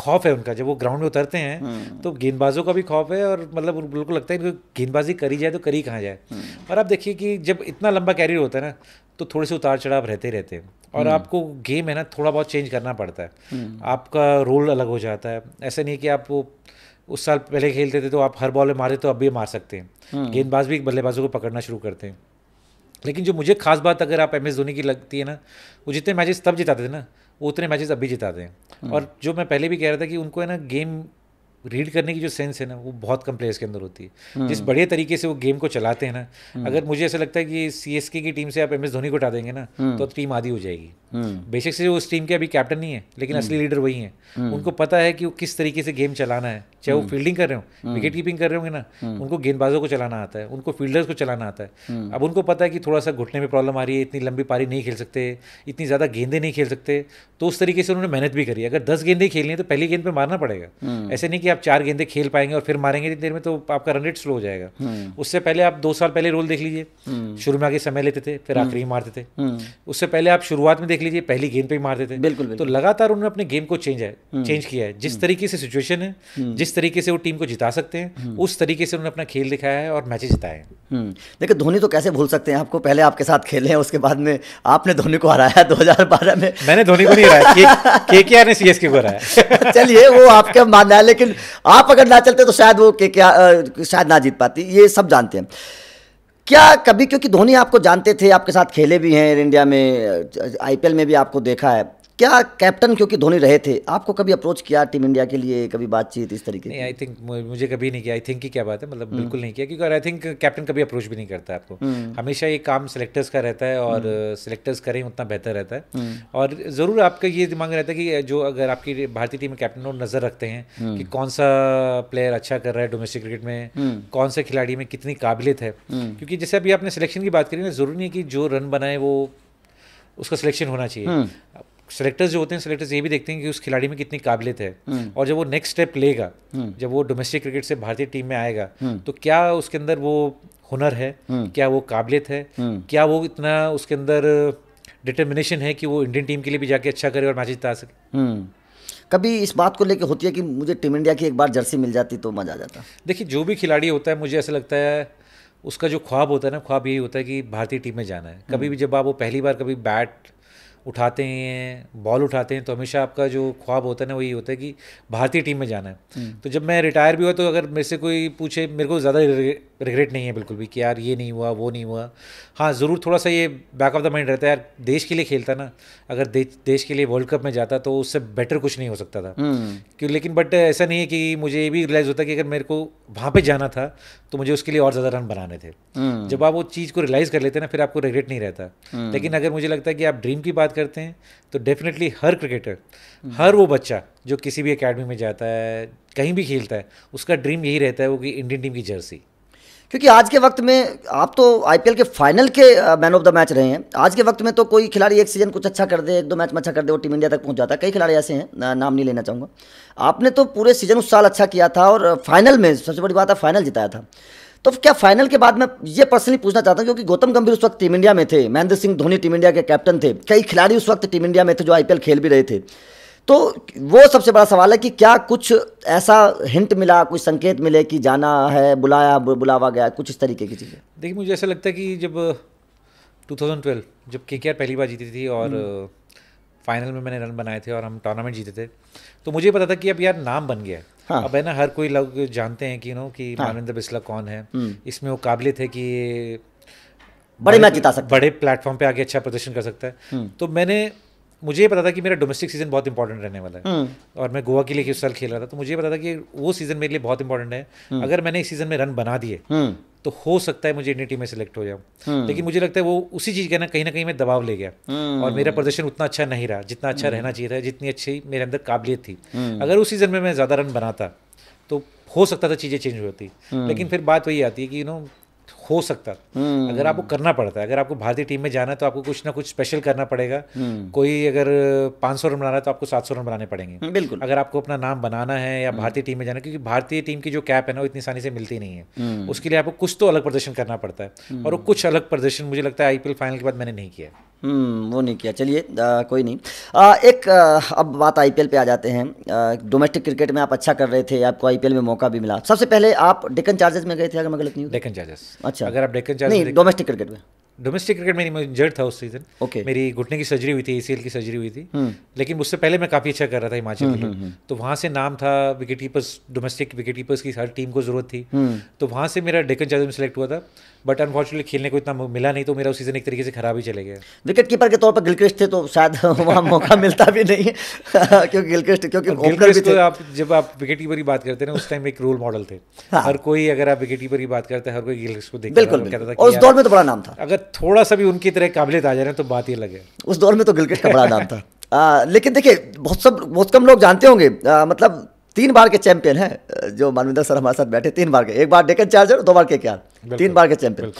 खौफ है उनका जब वो ग्राउंड में उतरते हैं तो गेंदबाजों का भी खौफ है और मतलब बिल्कुल लगता है गेंदबाजी करी जाए तो करी कहाँ जाए और आप देखिए कि जब इतना लंबा कैरियर होता है ना तो थोड़े से उतार चढ़ाव रहते रहते हैं और आपको गेम है ना थोड़ा बहुत चेंज करना पड़ता है हम्म। आपका रोल अलग हो जाता है ऐसा नहीं कि आप वो उस साल पहले खेलते थे तो आप हर बॉल में मारे तो अब भी मार सकते हैं हम्म। गेंदबाज भी बल्लेबाजों को पकड़ना शुरू करते हैं लेकिन जो मुझे खास बात अगर आप एम एस धोनी की लगती है ना वो जितने मैचेस तब जिताते थे ना वो उतने मैचेस अब भी जिताते हैं हम्म। और जो मैं पहले भी कह रहा था कि उनको है ना गेम रीड करने की जो सेंस है ना वो बहुत कम प्लेयर्स के अंदर होती है हम्म। जिस बढ़िया तरीके से वो गेम को चलाते हैं ना हम्म। अगर मुझे ऐसा लगता है कि सीएसके की टीम से आप एम एस धोनी को उठा देंगे ना हम्म। तो टीम आधी हो जाएगी बेशक से वो उस टीम के अभी कैप्टन नहीं है लेकिन असली लीडर वही है उनको पता है कि वो किस तरीके से गेम चलाना है चाहे वो फील्डिंग हम्म। कर रहे हो विकेट कीपिंग कर रहे होंगे ना हम्म। उनको गेंदबाजों को चलाना आता है उनको फील्डर्स को चलाना आता है हम्म। अब उनको पता है कि थोड़ा सा घुटने में प्रॉब्लम आ रही है इतनी लंबी पारी नहीं खेल सकते इतनी ज़्यादा गेंदे नहीं खेल सकते तो उस तरीके से उन्होंने मेहनत भी करी अगर दस गेंदे खेलनी है तो पहली गेंद पर मारना पड़ेगा ऐसे नहीं कि आप चार गेंदे खेल पाएंगे और फिर मारेंगे इतनी देर में तो आपका रन रेट स्लो हो जाएगा उससे पहले आप दो साल पहले रोल देख लीजिए शुरू में आगे समय लेते थे फिर आखिरी मारते थे उससे पहले आप शुरुआत में देख लीजिए पहली गेंद पर ही मारते थे बिल्कुल तो लगातार उन्होंने अपने गेम को चेंज है चेंज किया है जिस तरीके से सिचुएशन है जिस जिस तरीके से वो टीम को जिता सकते हैं हम्म। उस तरीके से उन्होंने अपना खेल दिखाया है और मैचेस जिताए हैं हम्म। देखिए धोनी तो कैसे भूल सकते हैं आपको पहले आपके साथ खेले हैं उसके बाद में आपने धोनी को हराया दो में मैंने धोनी को नहीं हराया के के आर ने सी को हराया चलिए वो आपका मानना है लेकिन आप अगर ना चलते तो शायद वो के शायद ना जीत पाती ये सब जानते हैं क्या कभी क्योंकि धोनी आपको जानते थे आपके साथ खेले भी हैं इंडिया में आईपीएल में भी आपको देखा है क्या कैप्टन क्योंकि धोनी रहे थे आपको कभी अप्रोच किया टीम इंडिया के लिए कभी बातचीत इस तरीके नहीं आई थिंक मुझे कभी नहीं किया आई थिंक की क्या बात है मतलब हम्म। बिल्कुल नहीं किया क्योंकि आई थिंक कैप्टन कभी अप्रोच भी नहीं करता आपको हम्म। हमेशा ये काम सिलेक्टर्स का रहता है और सिलेक्टर्स हम्म। करें उतना बेहतर रहता है और ज़रूर आपका ये दिमाग रहता है कि जो अगर आपकी भारतीय टीम में कैप्टन और नज़र रखते हैं कि कौन सा प्लेयर अच्छा कर रहा है डोमेस्टिक क्रिकेट में कौन से खिलाड़ी में कितनी काबिलियत है क्योंकि जैसे अभी आपने सिलेक्शन की बात करी ना ज़रूरी नहीं है कि जो रन बनाए वो उसका सिलेक्शन होना चाहिए सेलेक्टर्स जो होते हैं सेलेक्टर्स ये भी देखते हैं कि उस खिलाड़ी में कितनी काबिलियत है हम्म। और जब वो नेक्स्ट स्टेप लेगा हम्म। जब वो डोमेस्टिक क्रिकेट से भारतीय टीम में आएगा हम्म। तो क्या उसके अंदर वो हुनर है क्या वो काबिलियत है क्या वो इतना उसके अंदर डिटर्मिनेशन है कि वो इंडियन टीम के लिए भी जाके अच्छा करे और मैच जिता सके कभी इस बात को लेकर होती है कि मुझे टीम इंडिया की एक बार जर्सी मिल जाती तो मज़ा आ जाता देखिए जो भी खिलाड़ी होता है मुझे ऐसा लगता है उसका जो ख्वाब होता है ना ख्वाब यही होता है कि भारतीय टीम में जाना है कभी भी जब आप वो पहली बार कभी बैट उठाते हैं बॉल उठाते हैं तो हमेशा आपका जो ख्वाब होता है ना वो ये होता है कि भारतीय टीम में जाना है हम्म। तो जब मैं रिटायर भी हुआ तो अगर मेरे से कोई पूछे मेरे को ज़्यादा रिग्रेट नहीं है बिल्कुल भी कि यार ये नहीं हुआ वो नहीं हुआ हाँ ज़रूर थोड़ा सा ये बैक ऑफ द माइंड रहता है यार देश के लिए खेलता ना अगर दे, देश के लिए वर्ल्ड कप में जाता तो उससे बेटर कुछ नहीं हो सकता था हम्म। क्यों लेकिन बट ऐसा नहीं है कि मुझे ये भी रियलाइज़ होता कि अगर मेरे को वहाँ पर जाना था तो मुझे उसके लिए और ज़्यादा रन बनाने थे हम्म। जब आप वो चीज़ को रियलाइज़ कर लेते ना फिर आपको रिग्रेट नहीं रहता लेकिन अगर मुझे लगता है कि आप ड्रीम की बात बात करते हैं तो डेफिनेटली हर क्रिकेटर हर वो बच्चा जो किसी भी एकेडमी में जाता है कहीं भी खेलता है उसका ड्रीम यही रहता है वो कि इंडियन टीम की जर्सी क्योंकि आज के वक्त में आप तो आईपीएल के फाइनल के मैन ऑफ द मैच रहे हैं आज के वक्त में तो कोई खिलाड़ी एक सीजन कुछ अच्छा कर दे एक दो मैच में अच्छा कर दे वो टीम इंडिया तक पहुंच जाता है कई खिलाड़ी ऐसे हैं नाम नहीं लेना चाहूँगा आपने तो पूरे सीजन उस साल अच्छा किया था और फाइनल में सबसे बड़ी बात है फाइनल जिताया था तो क्या फाइनल के बाद मैं ये पर्सनली पूछना चाहता हूँ क्योंकि गौतम गंभीर उस वक्त टीम इंडिया में थे महेंद्र सिंह धोनी टीम इंडिया के कैप्टन थे कई खिलाड़ी उस वक्त टीम इंडिया में थे जो आईपीएल खेल भी रहे थे तो वो सबसे बड़ा सवाल है कि क्या कुछ ऐसा हिंट मिला कुछ संकेत मिले कि जाना है बुलाया बुलावा गया कुछ इस तरीके की चीज़ें देखिए मुझे ऐसा लगता है कि जब 2012 जब के पहली बार जीती थी और फाइनल हम्म। में मैंने रन बनाए थे और हम टूर्नामेंट जीते थे तो मुझे पता था कि अब यार नाम बन गया है हाँ। अब है ना हर कोई लोग जानते हैं कि नो कि हाँ। मानविंदर बिस्ला कौन है हम्म। इसमें वो काबिलियत है कि बड़े मैच जिता सकते बड़े प्लेटफॉर्म पे आगे अच्छा प्रदर्शन कर सकता है हम्म। तो मैंने मुझे ये पता था कि मेरा डोमेस्टिक सीजन बहुत इंपॉर्टेंट रहने वाला है हम्म। और मैं गोवा के लिए उस साल खेल रहा था तो मुझे पता था कि वो सीजन मेरे लिए बहुत इंपॉर्टेंट है अगर मैंने इस सीजन में रन बना दिए तो हो सकता है मुझे इंडियन टीम में सेलेक्ट हो जाऊँ हम्म। लेकिन मुझे लगता है वो उसी चीज़ का ना कहीं ना कहीं मैं दबाव ले गया हम्म। और मेरा प्रदर्शन उतना अच्छा नहीं रहा जितना अच्छा हम्म। रहना चाहिए था जितनी अच्छी मेरे अंदर काबिलियत थी अगर उस सीज़न में मैं ज़्यादा रन बनाता तो हो सकता था चीज़ें चेंज होती लेकिन फिर बात वही आती है कि यू नो हो सकता हम्म। अगर आपको करना पड़ता है अगर आपको भारतीय टीम में जाना है तो आपको कुछ ना कुछ स्पेशल करना पड़ेगा हम्म। कोई अगर 500 रन बनाना है तो आपको 700 रन बनाने पड़ेंगे हम्म, बिल्कुल अगर आपको अपना नाम बनाना है या भारतीय टीम में जाना क्योंकि भारतीय टीम की जो कैप है ना वो इतनी आसानी से मिलती नहीं है उसके लिए आपको कुछ तो अलग प्रदर्शन करना पड़ता है और वो कुछ अलग प्रदर्शन मुझे लगता है आईपीएल फाइनल के बाद मैंने नहीं किया हम्म, वो नहीं किया चलिए कोई नहीं आ, एक आ, अब बात आईपीएल पे आ जाते हैं डोमेस्टिक क्रिकेट में आप अच्छा कर रहे थे आपको आईपीएल में मौका भी मिला सबसे पहले आप डेकन चार्जेस में गए थे अगर मैं गलत नहीं डेकन चार्जेस अच्छा अगर आप डेकन चार्जेस नहीं डोमेस्टिक क्रिकेट में डोमेस्टिक क्रिकेट में मैं इंजर्ड था उस सीजन ओके okay. मेरी घुटने की सर्जरी हुई थी एसीएल की सर्जरी हुई थी हम्म। लेकिन उससे पहले मैं काफ़ी अच्छा कर रहा था हिमाचल में हम्म, तो वहाँ से नाम था wicket keepers domestic wicket keepers की हर टीम को जरूरत थी तो वहाँ से मेरा डेकन चार्जर में सेलेक्ट हुआ था बट अनफॉर्चुनेटली खेलने को इतना मिला नहीं तो मेरा सीजन एक तरीके से खराब ही चले गया विकेट कीपर के तौर पर गिलक्रिस्ट थे तो शायद वहाँ मौका मिलता भी नहीं क्योंकि गिलक्रिस्ट क्योंकि गिलक्रिस्ट तो आप जब आप विकेट कीपर की बात करते हैं उस टाइम एक रोल मॉडल थे हाँ। हर कोई अगर आप विकेट कीपर की बात करते हैं हर कोई गिलक्रिस्ट को देख बिल्कुल तो कहता था उस दौर में तो बड़ा नाम था अगर थोड़ा सा भी उनकी तरह काबिलियत आ जा रहे हैं तो बात ही अलग है उस दौर में तो गिलक्रिस्ट का बड़ा नाम था लेकिन देखिए बहुत सब बहुत कम लोग जानते होंगे मतलब तीन बार के चैंपियन है जो मानविंदर सर हमारे साथ बैठे तीन बार के एक बार डेकन चार्जर दो बार के के तीन बार के चैंपियन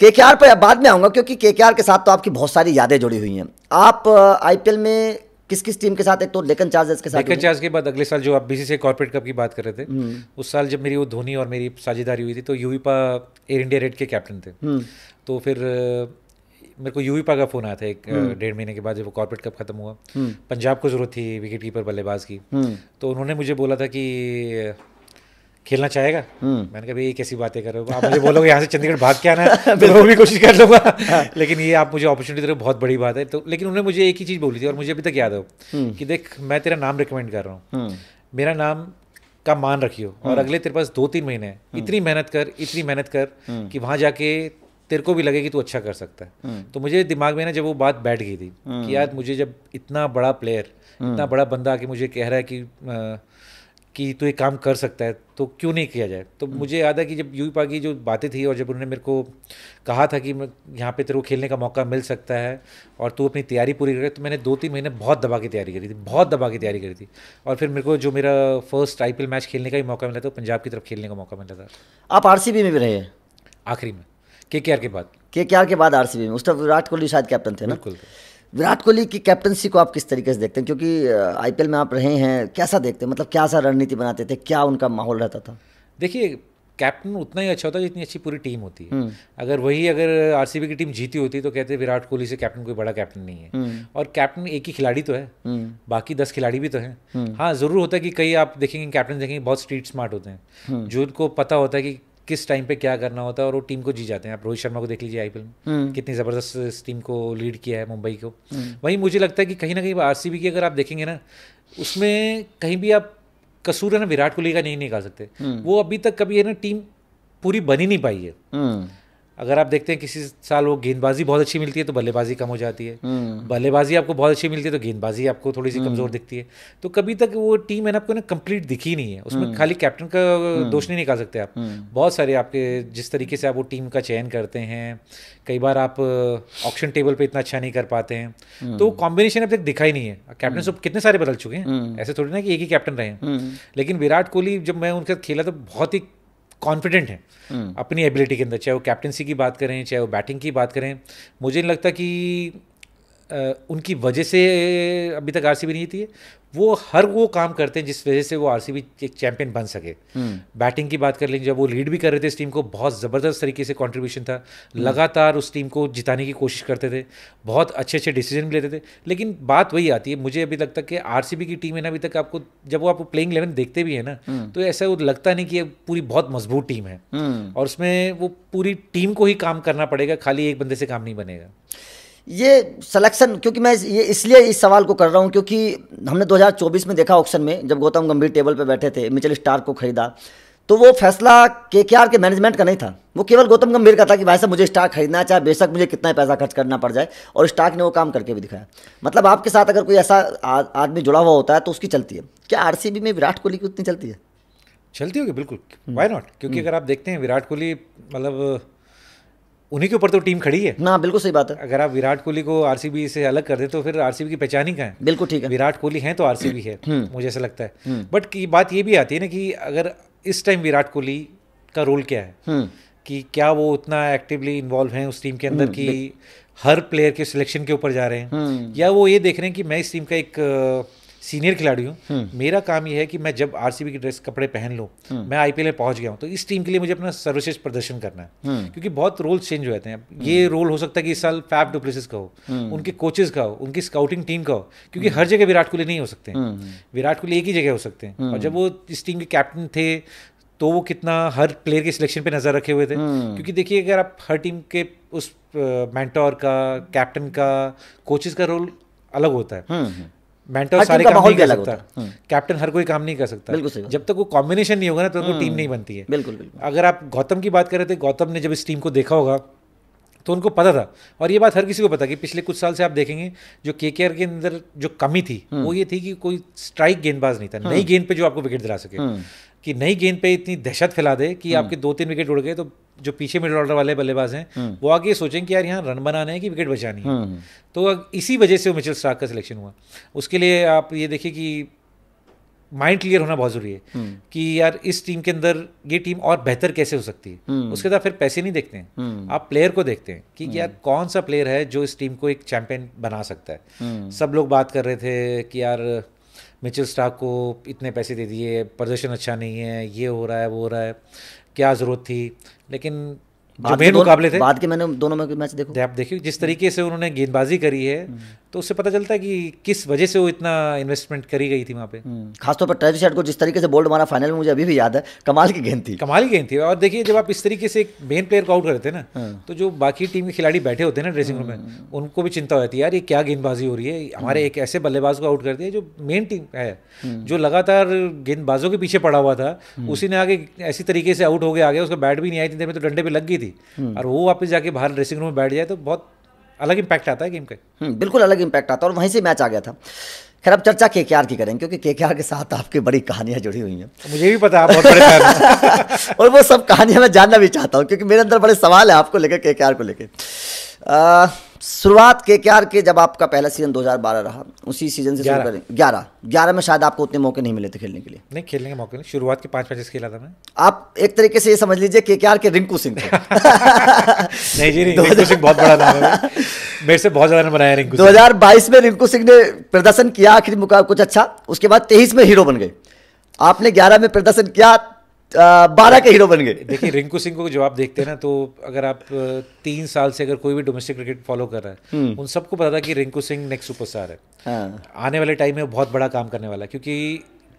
के के आर पर बाद में आऊंगा क्योंकि के के आर के साथ तो आपकी बहुत सारी यादें जुड़ी हुई हैं आप आईपीएल में किस किस टीम के साथ एक तो लेकन चार्जर्स के साथ लेकन चार्ज के बाद अगले साल जो आप से कॉर्पोरेट कप की बात कर रहे थे हम्म। उस साल जब मेरी वो धोनी और मेरी साझेदारी हुई थी तो यूवीपा एयर इंडिया रेड के कैप्टन थे हम्म। तो फिर मेरे को यूवी पा का फ़ोन आया था एक हम्म। डेढ़ महीने के बाद जब वो कॉर्पोरेट कप खत्म हुआ हम्म। पंजाब को ज़रूरत थी विकेट कीपर बल्लेबाज की हम्म। तो उन्होंने मुझे बोला था कि खेलना चाहेगा मैंने कहा ये कैसी बातें कर रहे हो आप मुझे बोलोगे यहाँ से चंडीगढ़ भाग के आना है तो भी कोशिश कर लूँगा हाँ। लेकिन ये आप मुझे अपॉर्चुनिटी दे रहे हो बहुत बड़ी बात है तो लेकिन उन्होंने मुझे एक ही चीज़ बोली थी और मुझे अभी तक याद हो कि देख मैं तेरा नाम रिकमेंड कर रहा हूँ मेरा नाम का मान रखियो और अगले तेरे पास दो तीन महीने इतनी मेहनत कर इतनी मेहनत कर कि वहाँ जाके तेरे को भी लगे कि तू अच्छा कर सकता है हम्म। तो मुझे दिमाग में ना जब वो बात बैठ गई थी कि हम्म। यार मुझे जब इतना बड़ा प्लेयर हम्म। इतना बड़ा बंदा कि मुझे कह रहा है कि आ, कि तू ये काम कर सकता है तो क्यों नहीं किया जाए तो मुझे याद है कि जब यू पा की जो बातें थी और जब उन्होंने मेरे को कहा था कि यहाँ पे तेरे को खेलने का मौका मिल सकता है और तू अपनी तैयारी पूरी करे तो मैंने दो तीन महीने बहुत दबा की तैयारी करी थी बहुत दबा की तैयारी करी थी और फिर मेरे को जो मेरा फर्स्ट आई मैच खेलने का ही मौका मिला था तो पंजाब की तरफ खेलने का मौका मिला था आप आर में भी रहे आखिरी में के के बाद के के के बाद आरसीबी में उस विराट कोहली शायद कैप्टन थे ना बिल्कुल विराट कोहली की कैप्टनसी को आप किस तरीके से देखते हैं क्योंकि आईपीएल में आप रहे हैं कैसा देखते हैं मतलब क्या सा रणनीति बनाते थे क्या उनका माहौल रहता था देखिए कैप्टन उतना ही अच्छा होता है जितनी अच्छी पूरी टीम होती है हम्म। अगर वही अगर आरसीबी की टीम जीती होती तो कहते विराट कोहली से कैप्टन कोई बड़ा कैप्टन नहीं है हम्म। और कैप्टन एक ही खिलाड़ी तो है हम्म। बाकी दस खिलाड़ी भी तो हैं हाँ ज़रूर होता है कि कई आप देखेंगे कैप्टन देखेंगे बहुत स्ट्रीट स्मार्ट होते हैं जो उनको पता होता है कि किस टाइम पे क्या करना होता है और वो टीम को जी जाते हैं आप रोहित शर्मा को देख लीजिए आईपीएल में हम्म। कितनी ज़बरदस्त इस टीम को लीड किया है मुंबई को हम्म। वहीं मुझे लगता है कि कहीं ना कहीं बी की अगर आप देखेंगे ना उसमें कहीं भी आप कसूर है ना विराट कोहली का नहीं निकाल सकते हम्म। वो अभी तक कभी है ना टीम पूरी बनी नहीं पाई है अगर आप देखते हैं किसी साल वो गेंदबाजी बहुत अच्छी मिलती है तो बल्लेबाजी कम हो जाती है हम्म। बल्लेबाजी आपको बहुत अच्छी मिलती है तो गेंदबाजी आपको थोड़ी सी हम्म। कमजोर दिखती है तो कभी तक वो टीम है ना आपको ना कंप्लीट दिखी नहीं है उसमें हम्म। खाली कैप्टन का दोष नहीं निकाल सकते आप बहुत सारे आपके जिस तरीके से आप वो टीम का चयन करते हैं कई बार आप ऑप्शन टेबल पर इतना अच्छा नहीं कर पाते हैं तो कॉम्बिनेशन अब तक दिखाई नहीं है कैप्टन सब कितने सारे बदल चुके हैं ऐसे थोड़ी ना कि एक ही कैप्टन रहे हैं लेकिन विराट कोहली जब मैं उनके साथ खेला तो बहुत ही कॉन्फिडेंट हैं हम्म। अपनी एबिलिटी के अंदर चाहे वो कैप्टनसी की बात करें चाहे वो बैटिंग की बात करें मुझे नहीं लगता कि उनकी वजह से अभी तक आरसीबी नहीं थी वो हर वो काम करते हैं जिस वजह से वो आरसीबी एक चैंपियन बन सके हम्म। बैटिंग की बात कर लें जब वो लीड भी कर रहे थे इस टीम को बहुत ज़बरदस्त तरीके से कंट्रीब्यूशन था हम्म। लगातार उस टीम को जिताने की कोशिश करते थे बहुत अच्छे अच्छे डिसीजन भी लेते थे लेकिन बात वही आती है मुझे अभी लगता है कि आर की टीम है ना अभी तक आपको जब वो आप प्लेइंग इलेवन देखते भी है ना हम्म। तो ऐसा वो लगता नहीं कि पूरी बहुत मजबूत टीम है और उसमें वो पूरी टीम को ही काम करना पड़ेगा खाली एक बंदे से काम नहीं बनेगा ये सिलेक्शन क्योंकि मैं ये इसलिए इस सवाल को कर रहा हूँ क्योंकि हमने 2024 में देखा ऑक्शन में जब गौतम गंभीर टेबल पर बैठे थे मिचल स्टार को खरीदा तो वो फैसला के के आर के मैनेजमेंट का नहीं था वो केवल गौतम गंभीर का था कि भाई साहब मुझे स्टार खरीदना चाहे बेशक मुझे कितना पैसा खर्च करना पड़ जाए और स्टार ने वो काम करके भी दिखाया मतलब आपके साथ अगर कोई ऐसा आदमी जुड़ा हुआ होता है तो उसकी चलती है क्या आर में विराट कोहली की उतनी चलती है चलती होगी बिल्कुल वाई हम्म। नॉट क्योंकि हम्म। अगर आप देखते हैं विराट कोहली मतलब उन्हीं के ऊपर तो टीम खड़ी है ना बिल्कुल सही बात है अगर आप विराट कोहली को आरसीबी से अलग कर दे तो फिर आरसीबी की पहचान ही कहें बिल्कुल ठीक है विराट कोहली है तो आरसीबी है हम्म। मुझे ऐसा लगता है हम्म। बट की बात ये भी आती है ना कि अगर इस टाइम विराट कोहली का रोल क्या है हम्म। कि क्या वो उतना एक्टिवली इन्वॉल्व है उस टीम के अंदर कि हर प्लेयर के सिलेक्शन के ऊपर जा रहे हैं या वो ये देख रहे हैं कि मैं इस टीम का एक सीनियर खिलाड़ी हूँ हम्म। मेरा काम यह है कि मैं जब आर की ड्रेस कपड़े पहन लूँ हम्म। मैं आईपीएल में पहुंच गया हूँ तो इस टीम के लिए मुझे अपना सर्वश्रेष्ठ प्रदर्शन करना है हम्म। क्योंकि बहुत रोल चेंज हो जाते हैं ये रोल हो सकता है कि इस साल फैप डुप्लेसिस का हो उनके कोचेज का हो उनकी स्काउटिंग टीम का हो क्योंकि हर जगह विराट कोहली नहीं हो सकते विराट कोहली एक ही जगह हो सकते हैं और जब वो इस टीम के कैप्टन थे तो वो कितना हर प्लेयर के सिलेक्शन पे नज़र रखे हुए थे क्योंकि देखिए अगर आप हर टीम के उस मेंटोर का कैप्टन का कोचेज का रोल अलग होता है मेंटर सारे काम नहीं कर सकता कैप्टन हम्म। हर कोई काम नहीं कर सकता जब तक वो कॉम्बिनेशन नहीं होगा ना तो वो टीम हम्म। नहीं बनती है बिल्कुल अगर आप गौतम की बात कर रहे थे गौतम ने जब इस टीम को देखा होगा तो उनको पता था और ये बात हर किसी को पता कि पिछले कुछ साल से आप देखेंगे जो के के के अंदर जो कमी थी हम्म। वो ये थी कि कोई स्ट्राइक गेंदबाज नहीं था नई गेंद पे जो आपको विकेट दिला सके कि नई गेंद पे इतनी दहशत फैला दे कि हम्म। आपके दो तीन विकेट उड़ गए तो जो पीछे मिडल ऑर्डर वाले बल्लेबाज हैं हम्म। वो आगे सोचें कि यार यहाँ रन बनाने हैं कि विकेट बचानी है हम्म। तो इसी वजह से वो मिचल स्टार्क का सिलेक्शन हुआ उसके लिए आप ये देखिए कि माइंड क्लियर होना बहुत जरूरी है कि यार इस टीम के अंदर ये टीम और बेहतर कैसे हो सकती है उसके बाद फिर पैसे नहीं देखते हैं आप प्लेयर को देखते हैं कि यार कौन सा प्लेयर है जो इस टीम को एक चैंपियन बना सकता है सब लोग बात कर रहे थे कि यार मिचल स्टाक को इतने पैसे दे दिए प्रदर्शन अच्छा नहीं है ये हो रहा है वो हो रहा है क्या ज़रूरत थी लेकिन जो मेन मुकाबले थे बाद के मैंने दोनों में मैच देखो आप देखिए जिस तरीके से उन्होंने गेंदबाजी करी है हम्म। तो उससे पता चलता है कि किस वजह से वो इतना इन्वेस्टमेंट करी गई थी वहाँ पे हम्म, खासतौर पर ट्रेविस हेड को जिस तरीके से बोल्ड मारा फाइनल में मुझे अभी भी याद है कमाल की गेंद थी कमाल की गेंद थी और देखिए जब आप इस तरीके से एक मेन प्लेयर को आउट करते हैं ना हाँ। तो जो बाकी टीम के खिलाड़ी बैठे होते हैं ना ड्रेसिंग रूम में हम्म। उनको भी चिंता होती है यार ये क्या गेंदबाजी हो रही है हमारे हम्म। एक ऐसे बल्लेबाज को आउट कर दिया जो मेन टीम है जो लगातार गेंदबाजों के पीछे पड़ा हुआ था उसी ने आगे ऐसी तरीके से आउट हो गया आगे उसका बैट भी नहीं आई थी तो डंडे पे लग गई थी और वो वापस जाके बाहर ड्रेसिंग रूम में बैठ जाए तो बहुत अलग इम्पैक्ट आता है गेम का हम्म, बिल्कुल अलग इम्पैक्ट आता है और वहीं से मैच आ गया था खैर अब चर्चा के के आर की करें क्योंकि के के आर के साथ आपकी बड़ी कहानियाँ जुड़ी हुई हैं मुझे भी पता आप बहुत बड़े और वो सब कहानियाँ मैं जानना भी चाहता हूँ क्योंकि मेरे अंदर बड़े सवाल है आपको लेकर के के आर को लेकर शुरुआत के क्यार के जब आपका पहला सीजन 2012 रहा उसी सीजन से शुरू करें ग्यारह ग्यारह में शायद आपको उतने मौके नहीं मिले थे खेलने के लिए नहीं खेलने के मौके नहीं शुरुआत के पांच मैचेस खेला था मैं आप एक तरीके से ये समझ लीजिए के क्यार के रिंकू सिंह नहीं जी नहीं रिंकू सिंह बहुत बड़ा नाम है मेरे से बहुत ज्यादा नंबर आया रिंकू दो में रिंकू सिंह ने प्रदर्शन किया आखिरी मुकाबला कुछ अच्छा उसके बाद तेईस में हीरो बन गए आपने ग्यारह में प्रदर्शन किया बारह के हीरो बन गए देखिए रिंकू सिंह को जवाब देखते हैं ना तो अगर आप तीन साल से अगर कोई भी डोमेस्टिक क्रिकेट फॉलो कर रहा है हम्म। उन सबको पता था कि रिंकू सिंह नेक्स्ट सुपरस्टार है हाँ। आने वाले टाइम में बहुत बड़ा काम करने वाला है क्योंकि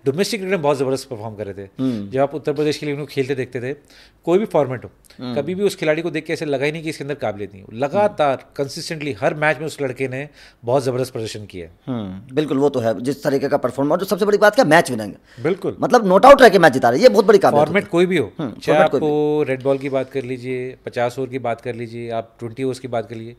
डोमेस्टिक क्रिकेट में बहुत ज़बरदस्त परफॉर्म कर रहे थे हम्म। जब आप उत्तर प्रदेश के लिए उनको खेलते देखते थे कोई भी फॉर्मेट हो हम्म। कभी भी उस खिलाड़ी को देख के ऐसे लगा ही नहीं कि इसके अंदर काबिलियत नहीं लगातार कंसिस्टेंटली हर मैच में उस लड़के ने बहुत ज़बरदस्त प्रदर्शन किया हम्म, बिल्कुल वो तो है जिस तरीके का परफॉर्म और जो सबसे बड़ी बात क्या मैच विनेंगे बिल्कुल मतलब नोट आउट रहकर मैच जिता रहे ये बहुत बड़ी फॉर्मेट कोई भी हो चाहे आपको रेड बॉल की बात कर लीजिए पचास ओवर की बात कर लीजिए आप ट्वेंटी ओवर की बात कर लीजिए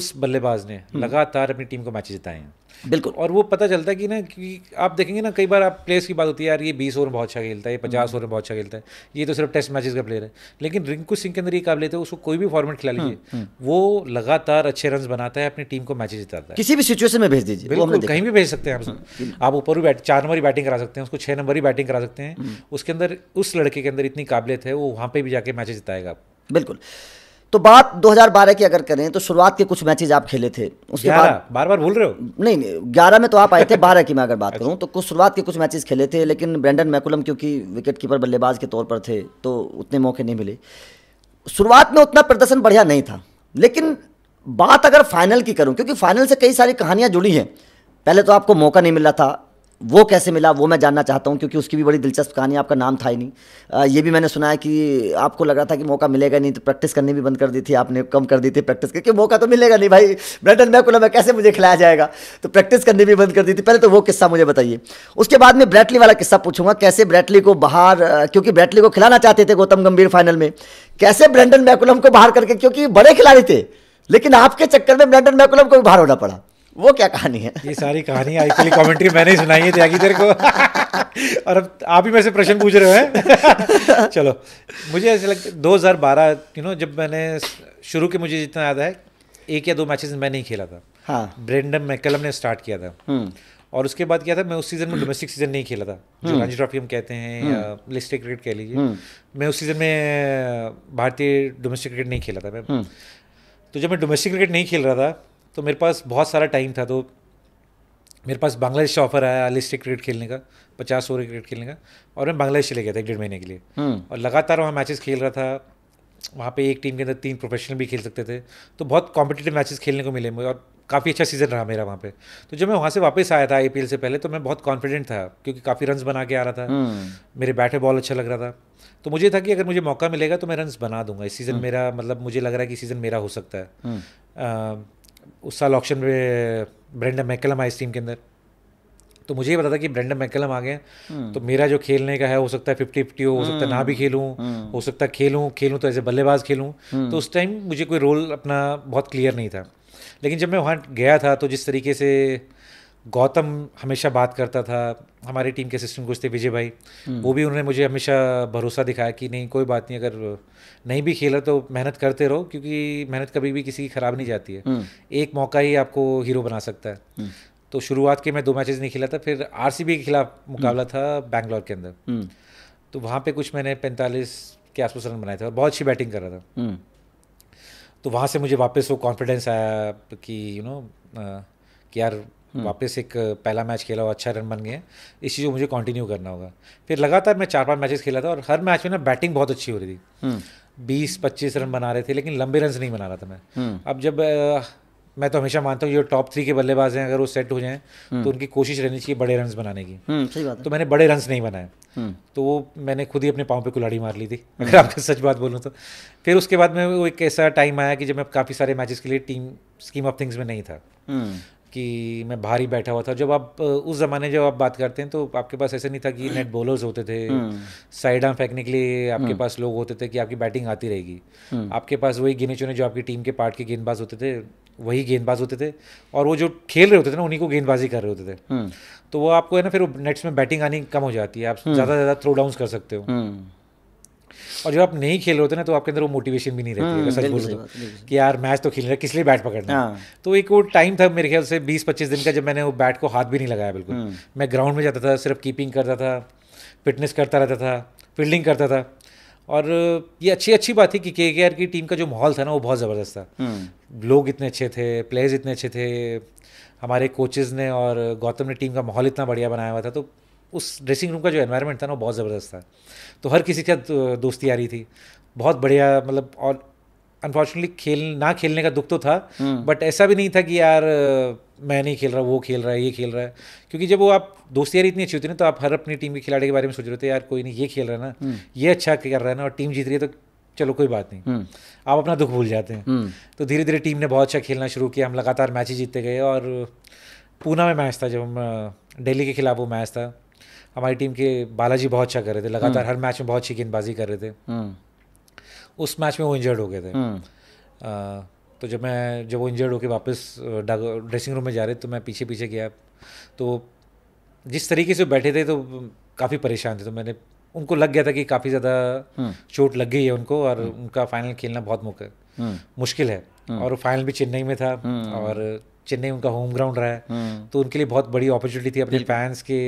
उस बल्लेबाज ने लगातार अपनी टीम को मैच जिताए हैं बिल्कुल और वो पता चलता है कि ना कि आप देखेंगे ना कई बार आप प्लेयर्स की बात होती है यार ये बीस ओवर में बहुत अच्छा खेलता है ये पचास ओवर हम्म। में बहुत अच्छा खेलता है ये तो सिर्फ टेस्ट मैचेस का प्लेयर है लेकिन रिंकू सिंह के अंदर ये काबिलियत है उसको कोई भी फॉर्मेट खिला लीजिए हम्म, हम्म। वो लगातार अच्छे रन बनाता है अपनी टीम को मैचेज जिताता है किसी भी सिचुएशन में भेज दीजिए बिल्कुल कहीं भी भेज सकते हैं आप ऊपर भी चार नंबर ही बैटिंग करा सकते हैं उसको छः नंबर ही बैटिंग करा सकते हैं उसके अंदर उस लड़के के अंदर इतनी काबिलियत है वो वहाँ पर भी जाके मैचेज जिताएगा आपको बिल्कुल तो बात 2012 की अगर करें तो शुरुआत के कुछ मैचेज आप खेले थे उसके बाद बार बार भूल रहे हो नहीं नहीं ग्यारह में तो आप आए थे बारह की मैं अगर बात अच्छा। करूं तो कुछ शुरुआत के कुछ मैचेज खेले थे लेकिन ब्रेंडन मैकुलम क्योंकि विकेट कीपर बल्लेबाज के तौर पर थे तो उतने मौके नहीं मिले शुरुआत में उतना प्रदर्शन बढ़िया नहीं था लेकिन बात अगर फाइनल की करूं क्योंकि फाइनल से कई सारी कहानियां जुड़ी हैं पहले तो आपको मौका नहीं मिला था वो कैसे मिला वो मैं जानना चाहता हूँ क्योंकि उसकी भी बड़ी दिलचस्प कहानी आपका नाम था ही नहीं आ, ये भी मैंने सुना है कि आपको लग रहा था कि मौका मिलेगा नहीं तो प्रैक्टिस करनी भी बंद कर दी थी आपने कम कर दी थी प्रैक्टिस क्योंकि मौका तो मिलेगा नहीं भाई ब्रेटन मैकुला में कैसे मुझे खिलाया जाएगा तो प्रैक्टिस करनी भी बंद कर दी थी पहले तो वो किस्सा मुझे बताइए उसके बाद में ब्रैटली वाला किस्सा पूछूंगा कैसे ब्रैटली को बाहर क्योंकि ब्रैटली को खिलाना चाहते थे गौतम गंभीर फाइनल में कैसे ब्रेंडन मैकुलम को बाहर करके क्योंकि बड़े खिलाड़ी थे लेकिन आपके चक्कर में ब्रेंडन मैकुलम को भी बाहर होना पड़ा वो क्या कहानी है ये सारी कहानी आईपीएल कमेंट्री मैंने ही सुनाई है त्यागी तेरे को और अब आप ही मेरे से प्रश्न पूछ रहे हैं चलो मुझे ऐसे लगता है दो हज़ार बारह यू नो जब मैंने शुरू के मुझे जितना याद है एक या दो मैचेस मैं नहीं खेला था हाँ ब्रेंडम मैकलम ने स्टार्ट किया था हम्म। और उसके बाद क्या था मैं उस सीजन में डोमेस्टिक सीजन नहीं खेला था जो रणजी ट्रॉफी हम कहते हैं हम्म। या लिस्टिक क्रिकेट कह लीजिए हम्म। मैं उस सीजन में भारतीय डोमेस्टिक क्रिकेट नहीं खेला था मैं तो जब मैं डोमेस्टिक क्रिकेट नहीं खेल रहा था तो मेरे पास बहुत सारा टाइम था तो मेरे पास बांग्लादेश से ऑफर आया अलिस्टिक क्रिकेट खेलने का पचास ओवर क्रिकेट खेलने का और मैं बांग्लादेश चले गया था एक डेढ़ महीने के लिए हम्म। और लगातार वहाँ मैचेस खेल रहा था वहाँ पे एक टीम के अंदर तीन प्रोफेशनल भी खेल सकते थे तो बहुत कॉम्पिटेटिव मैचेस खेलने को मिले मुझे और काफ़ी अच्छा सीज़न रहा मेरा वहाँ पे तो जब मैं वहाँ से वापस आया था आई से पहले तो मैं बहुत कॉन्फिडेंट था क्योंकि काफ़ी रन्स बना के आ रहा था हम्म। मेरे बैठे बॉल अच्छा लग रहा था तो मुझे था कि अगर मुझे मौका मिलेगा तो मैं रन्स बना दूंगा इस सीज़न हम्म। मेरा मतलब मुझे लग रहा है कि सीज़न मेरा हो सकता है उस साल ऑप्शन पे ब्रेंडन मैकेलम आए इस टीम के अंदर तो मुझे ये पता था कि ब्रेंडन मैकलम आ गए हम्म। तो मेरा जो खेलने का है हो सकता है फिफ्टी फिफ्टी हो हो सकता है ना भी हम्म। खेलूँ हम्म। हो सकता है खेलूँ खेलूँ तो ऐसे बल्लेबाज खेलूँ तो उस टाइम मुझे कोई रोल अपना बहुत क्लियर नहीं था लेकिन जब मैं वहाँ गया था तो जिस तरीके से गौतम हमेशा बात करता था हमारी टीम के असिस्टेंट कोच थे विजय भाई हम्म। वो भी उन्होंने मुझे हमेशा भरोसा दिखाया कि नहीं कोई बात नहीं अगर नहीं भी खेला तो मेहनत करते रहो क्योंकि मेहनत कभी भी किसी की ख़राब नहीं जाती है हम्म। एक मौका ही आपको हीरो बना सकता है हम्म। तो शुरुआत के मैं दो मैचेस नहीं खेला था फिर आर के खिलाफ मुकाबला था बैंगलोर के अंदर तो वहाँ पर कुछ मैंने पैंतालीस के आसपास रन बनाए थे और बहुत अच्छी बैटिंग कर रहा था तो वहाँ से मुझे वापस वो कॉन्फिडेंस आया कि यू नो कि यार हम्म। वापस एक पहला मैच खेला और अच्छा रन बन गया इस चीज़ को मुझे कंटिन्यू करना होगा फिर लगातार मैं चार पांच मैचेस खेला था और हर मैच में ना बैटिंग बहुत अच्छी हो रही थी हम्म। बीस पच्चीस रन बना रहे थे लेकिन लंबे रन नहीं बना रहा था मैं हम्म। अब जब मैं तो हमेशा मानता हूँ जो टॉप थ्री के बल्लेबाज हैं अगर वो सेट हो जाएं तो उनकी कोशिश रहनी चाहिए बड़े रन बनाने की सही बात तो मैंने बड़े रन नहीं बनाए तो वो मैंने खुद ही अपने पाँव पे कुलाड़ी मार ली थी अगर आपको सच बात बोलूँ तो फिर उसके बाद में वो एक ऐसा टाइम आया कि जब मैं काफ़ी सारे मैचेस के लिए टीम स्कीम ऑफ थिंग्स में नहीं था कि मैं भारी बैठा हुआ था जब आप उस ज़माने जब आप बात करते हैं तो आपके पास ऐसे नहीं था कि नेट बॉलर्स होते थे हम्म। साइड आर्म फेंकने के लिए आपके हम्म। पास लोग होते थे कि आपकी बैटिंग आती रहेगी हम्म। आपके पास वही गिने चुने जो आपकी टीम के पार्ट के गेंदबाज होते थे वही गेंदबाज होते थे और वो जो खेल रहे होते थे ना उन्हीं को गेंदबाजी कर रहे होते थे तो वो आपको है ना फिर नेट्स में बैटिंग आनी कम हो जाती है आप ज़्यादा से ज़्यादा थ्रो डाउन कर सकते हो और जब आप नहीं खेल रहे होते ना तो आपके अंदर वो मोटिवेशन भी नहीं रहती है हम्म, सच बोलूँ तो कि यार मैच तो खेल रहा किस लिए बैट पकड़ना हाँ। तो एक वो टाइम था मेरे ख्याल से बीस पच्चीस दिन का जब मैंने वो बैट को हाथ भी नहीं लगाया बिल्कुल हम्म। मैं ग्राउंड में जाता था सिर्फ कीपिंग करता था फिटनेस करता रहता था फील्डिंग करता था और ये अच्छी अच्छी बात थी कि के की टीम का जो माहौल था ना वो बहुत ज़बरदस्त था हम्म। लोग इतने अच्छे थे प्लेयर्स इतने अच्छे थे हमारे कोचेज़ ने और गौतम ने टीम का माहौल इतना बढ़िया बनाया हुआ था तो उस ड्रेसिंग रूम का जो एनवायरनमेंट था ना वो बहुत ज़बरदस्त था तो हर किसी के साथ दोस्ती आ रही थी बहुत बढ़िया मतलब और अनफॉर्चुनेटली खेल ना खेलने का दुख तो था बट हम्म। ऐसा भी नहीं था कि यार मैं नहीं खेल रहा वो खेल रहा है ये खेल रहा है क्योंकि जब वो आप दोस्ती यार इतनी अच्छी होती है ना तो आप हर अपनी टीम के खिलाड़ी के बारे में सोच रहे थे यार कोई नहीं ये खेल रहा है ना हम्म। ये अच्छा कर रहा है ना और टीम जीत रही है तो चलो कोई बात नहीं हम्म। आप अपना दुख भूल जाते हैं तो धीरे धीरे टीम ने बहुत अच्छा खेलना शुरू किया हम लगातार मैच जीतते गए और पूना में मैच था जब हम डेली के खिलाफ वो मैच था हमारी टीम के बालाजी बहुत अच्छा कर रहे थे लगातार हम्म। हर मैच में बहुत अच्छी गेंदबाजी कर रहे थे हम्म। उस मैच में वो इंजर्ड हो गए थे हम्म। तो जब मैं जब वो इंजर्ड होकर वापस ड्रेसिंग रूम में जा रहे तो मैं पीछे पीछे गया तो जिस तरीके से बैठे थे तो काफ़ी परेशान थे तो मैंने उनको लग गया था कि काफ़ी ज़्यादा चोट लग गई है उनको और उनका फाइनल खेलना बहुत मुश्किल है और फाइनल भी चेन्नई में था और चेन्नई उनका होम ग्राउंड रहा है हम्म। तो उनके लिए बहुत बड़ी अपॉर्चुनिटी थी अपने फैंस के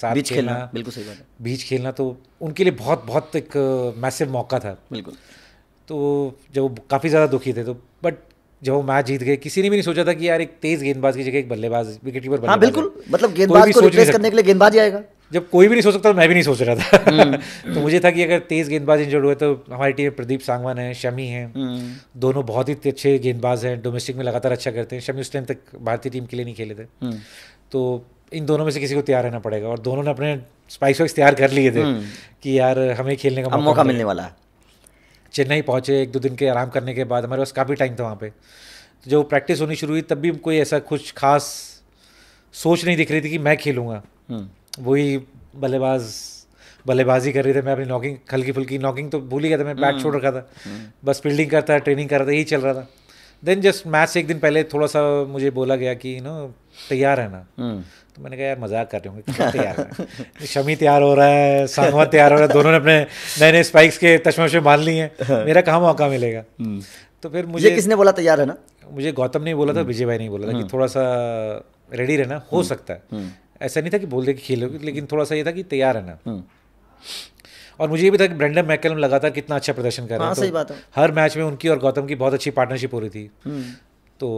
साथ बीच खेलना बिल्कुल सही बात है बीच खेलना तो उनके लिए बहुत बहुत एक मैसिव मौका था बिल्कुल तो जब वो काफ़ी ज़्यादा दुखी थे तो बट जब वो मैच जीत गए किसी ने भी नहीं सोचा था कि यार एक तेज गेंदबाज की जगह एक बल्लेबाज विकेटकीपर हाँ बिल्कुल मतलब गेंदबाज को रिप्लेस करने के लिए गेंदबाज आएगा जब कोई भी नहीं सोच सकता मैं भी नहीं सोच रहा था हम्म। तो मुझे था कि अगर तेज गेंदबाज इंजर्ड हुए तो हमारी टीम में प्रदीप सांगवान है शमी है हम्म। दोनों बहुत ही अच्छे गेंदबाज हैं डोमेस्टिक में लगातार अच्छा करते हैं शमी उस टाइम तक भारतीय टीम के लिए नहीं खेले थे हम्म। तो इन दोनों में से किसी को तैयार रहना पड़ेगा और दोनों ने अपने स्पाइस वाइस तैयार कर लिए थे कि यार हमें खेलने का मौका मिलने वाला है चेन्नई पहुंचे एक दो दिन के आराम करने के बाद हमारे पास काफ़ी टाइम था वहाँ पे तो जब प्रैक्टिस होनी शुरू हुई तब भी कोई ऐसा कुछ खास सोच नहीं दिख रही थी कि मैं खेलूंगा वही बल्लेबाज बल्लेबाजी कर रहे थे मैं अपनी नॉकिंग हल्की फुल्की नॉकिंग तो भूल ही गया था मैं बैट हम्म, छोड़ रखा था हम्म। बस फील्डिंग करता था ट्रेनिंग कर रहा था यही चल रहा था देन जस्ट मैच से एक दिन पहले थोड़ा सा मुझे बोला गया कि यू नो तैयार है ना हम्म। तो मैंने कहा यार मजाक कर रहे होंगे तैयार शमी तैयार हो रहा है सांगवा तैयार हो रहा है दोनों ने अपने नए नए स्पाइक्स के तशमशे मान ली हैं हाँ। मेरा कहाँ मौका मिलेगा तो फिर मुझे किसने बोला तैयार है ना मुझे गौतम ने बोला था विजय भाई ने बोला था कि थोड़ा सा रेडी रहना हो सकता है ऐसा नहीं था कि बोल दे कि खेलोगे लेकिन थोड़ा सा ये था कि तैयार है ना हम्म। और मुझे ये भी था कि ब्रेंडन मैकलम लगातार कितना अच्छा प्रदर्शन कर रहे हाँ, हैं तो सही बात है हर मैच में उनकी और गौतम की बहुत अच्छी पार्टनरशिप हो रही थी हम्म। तो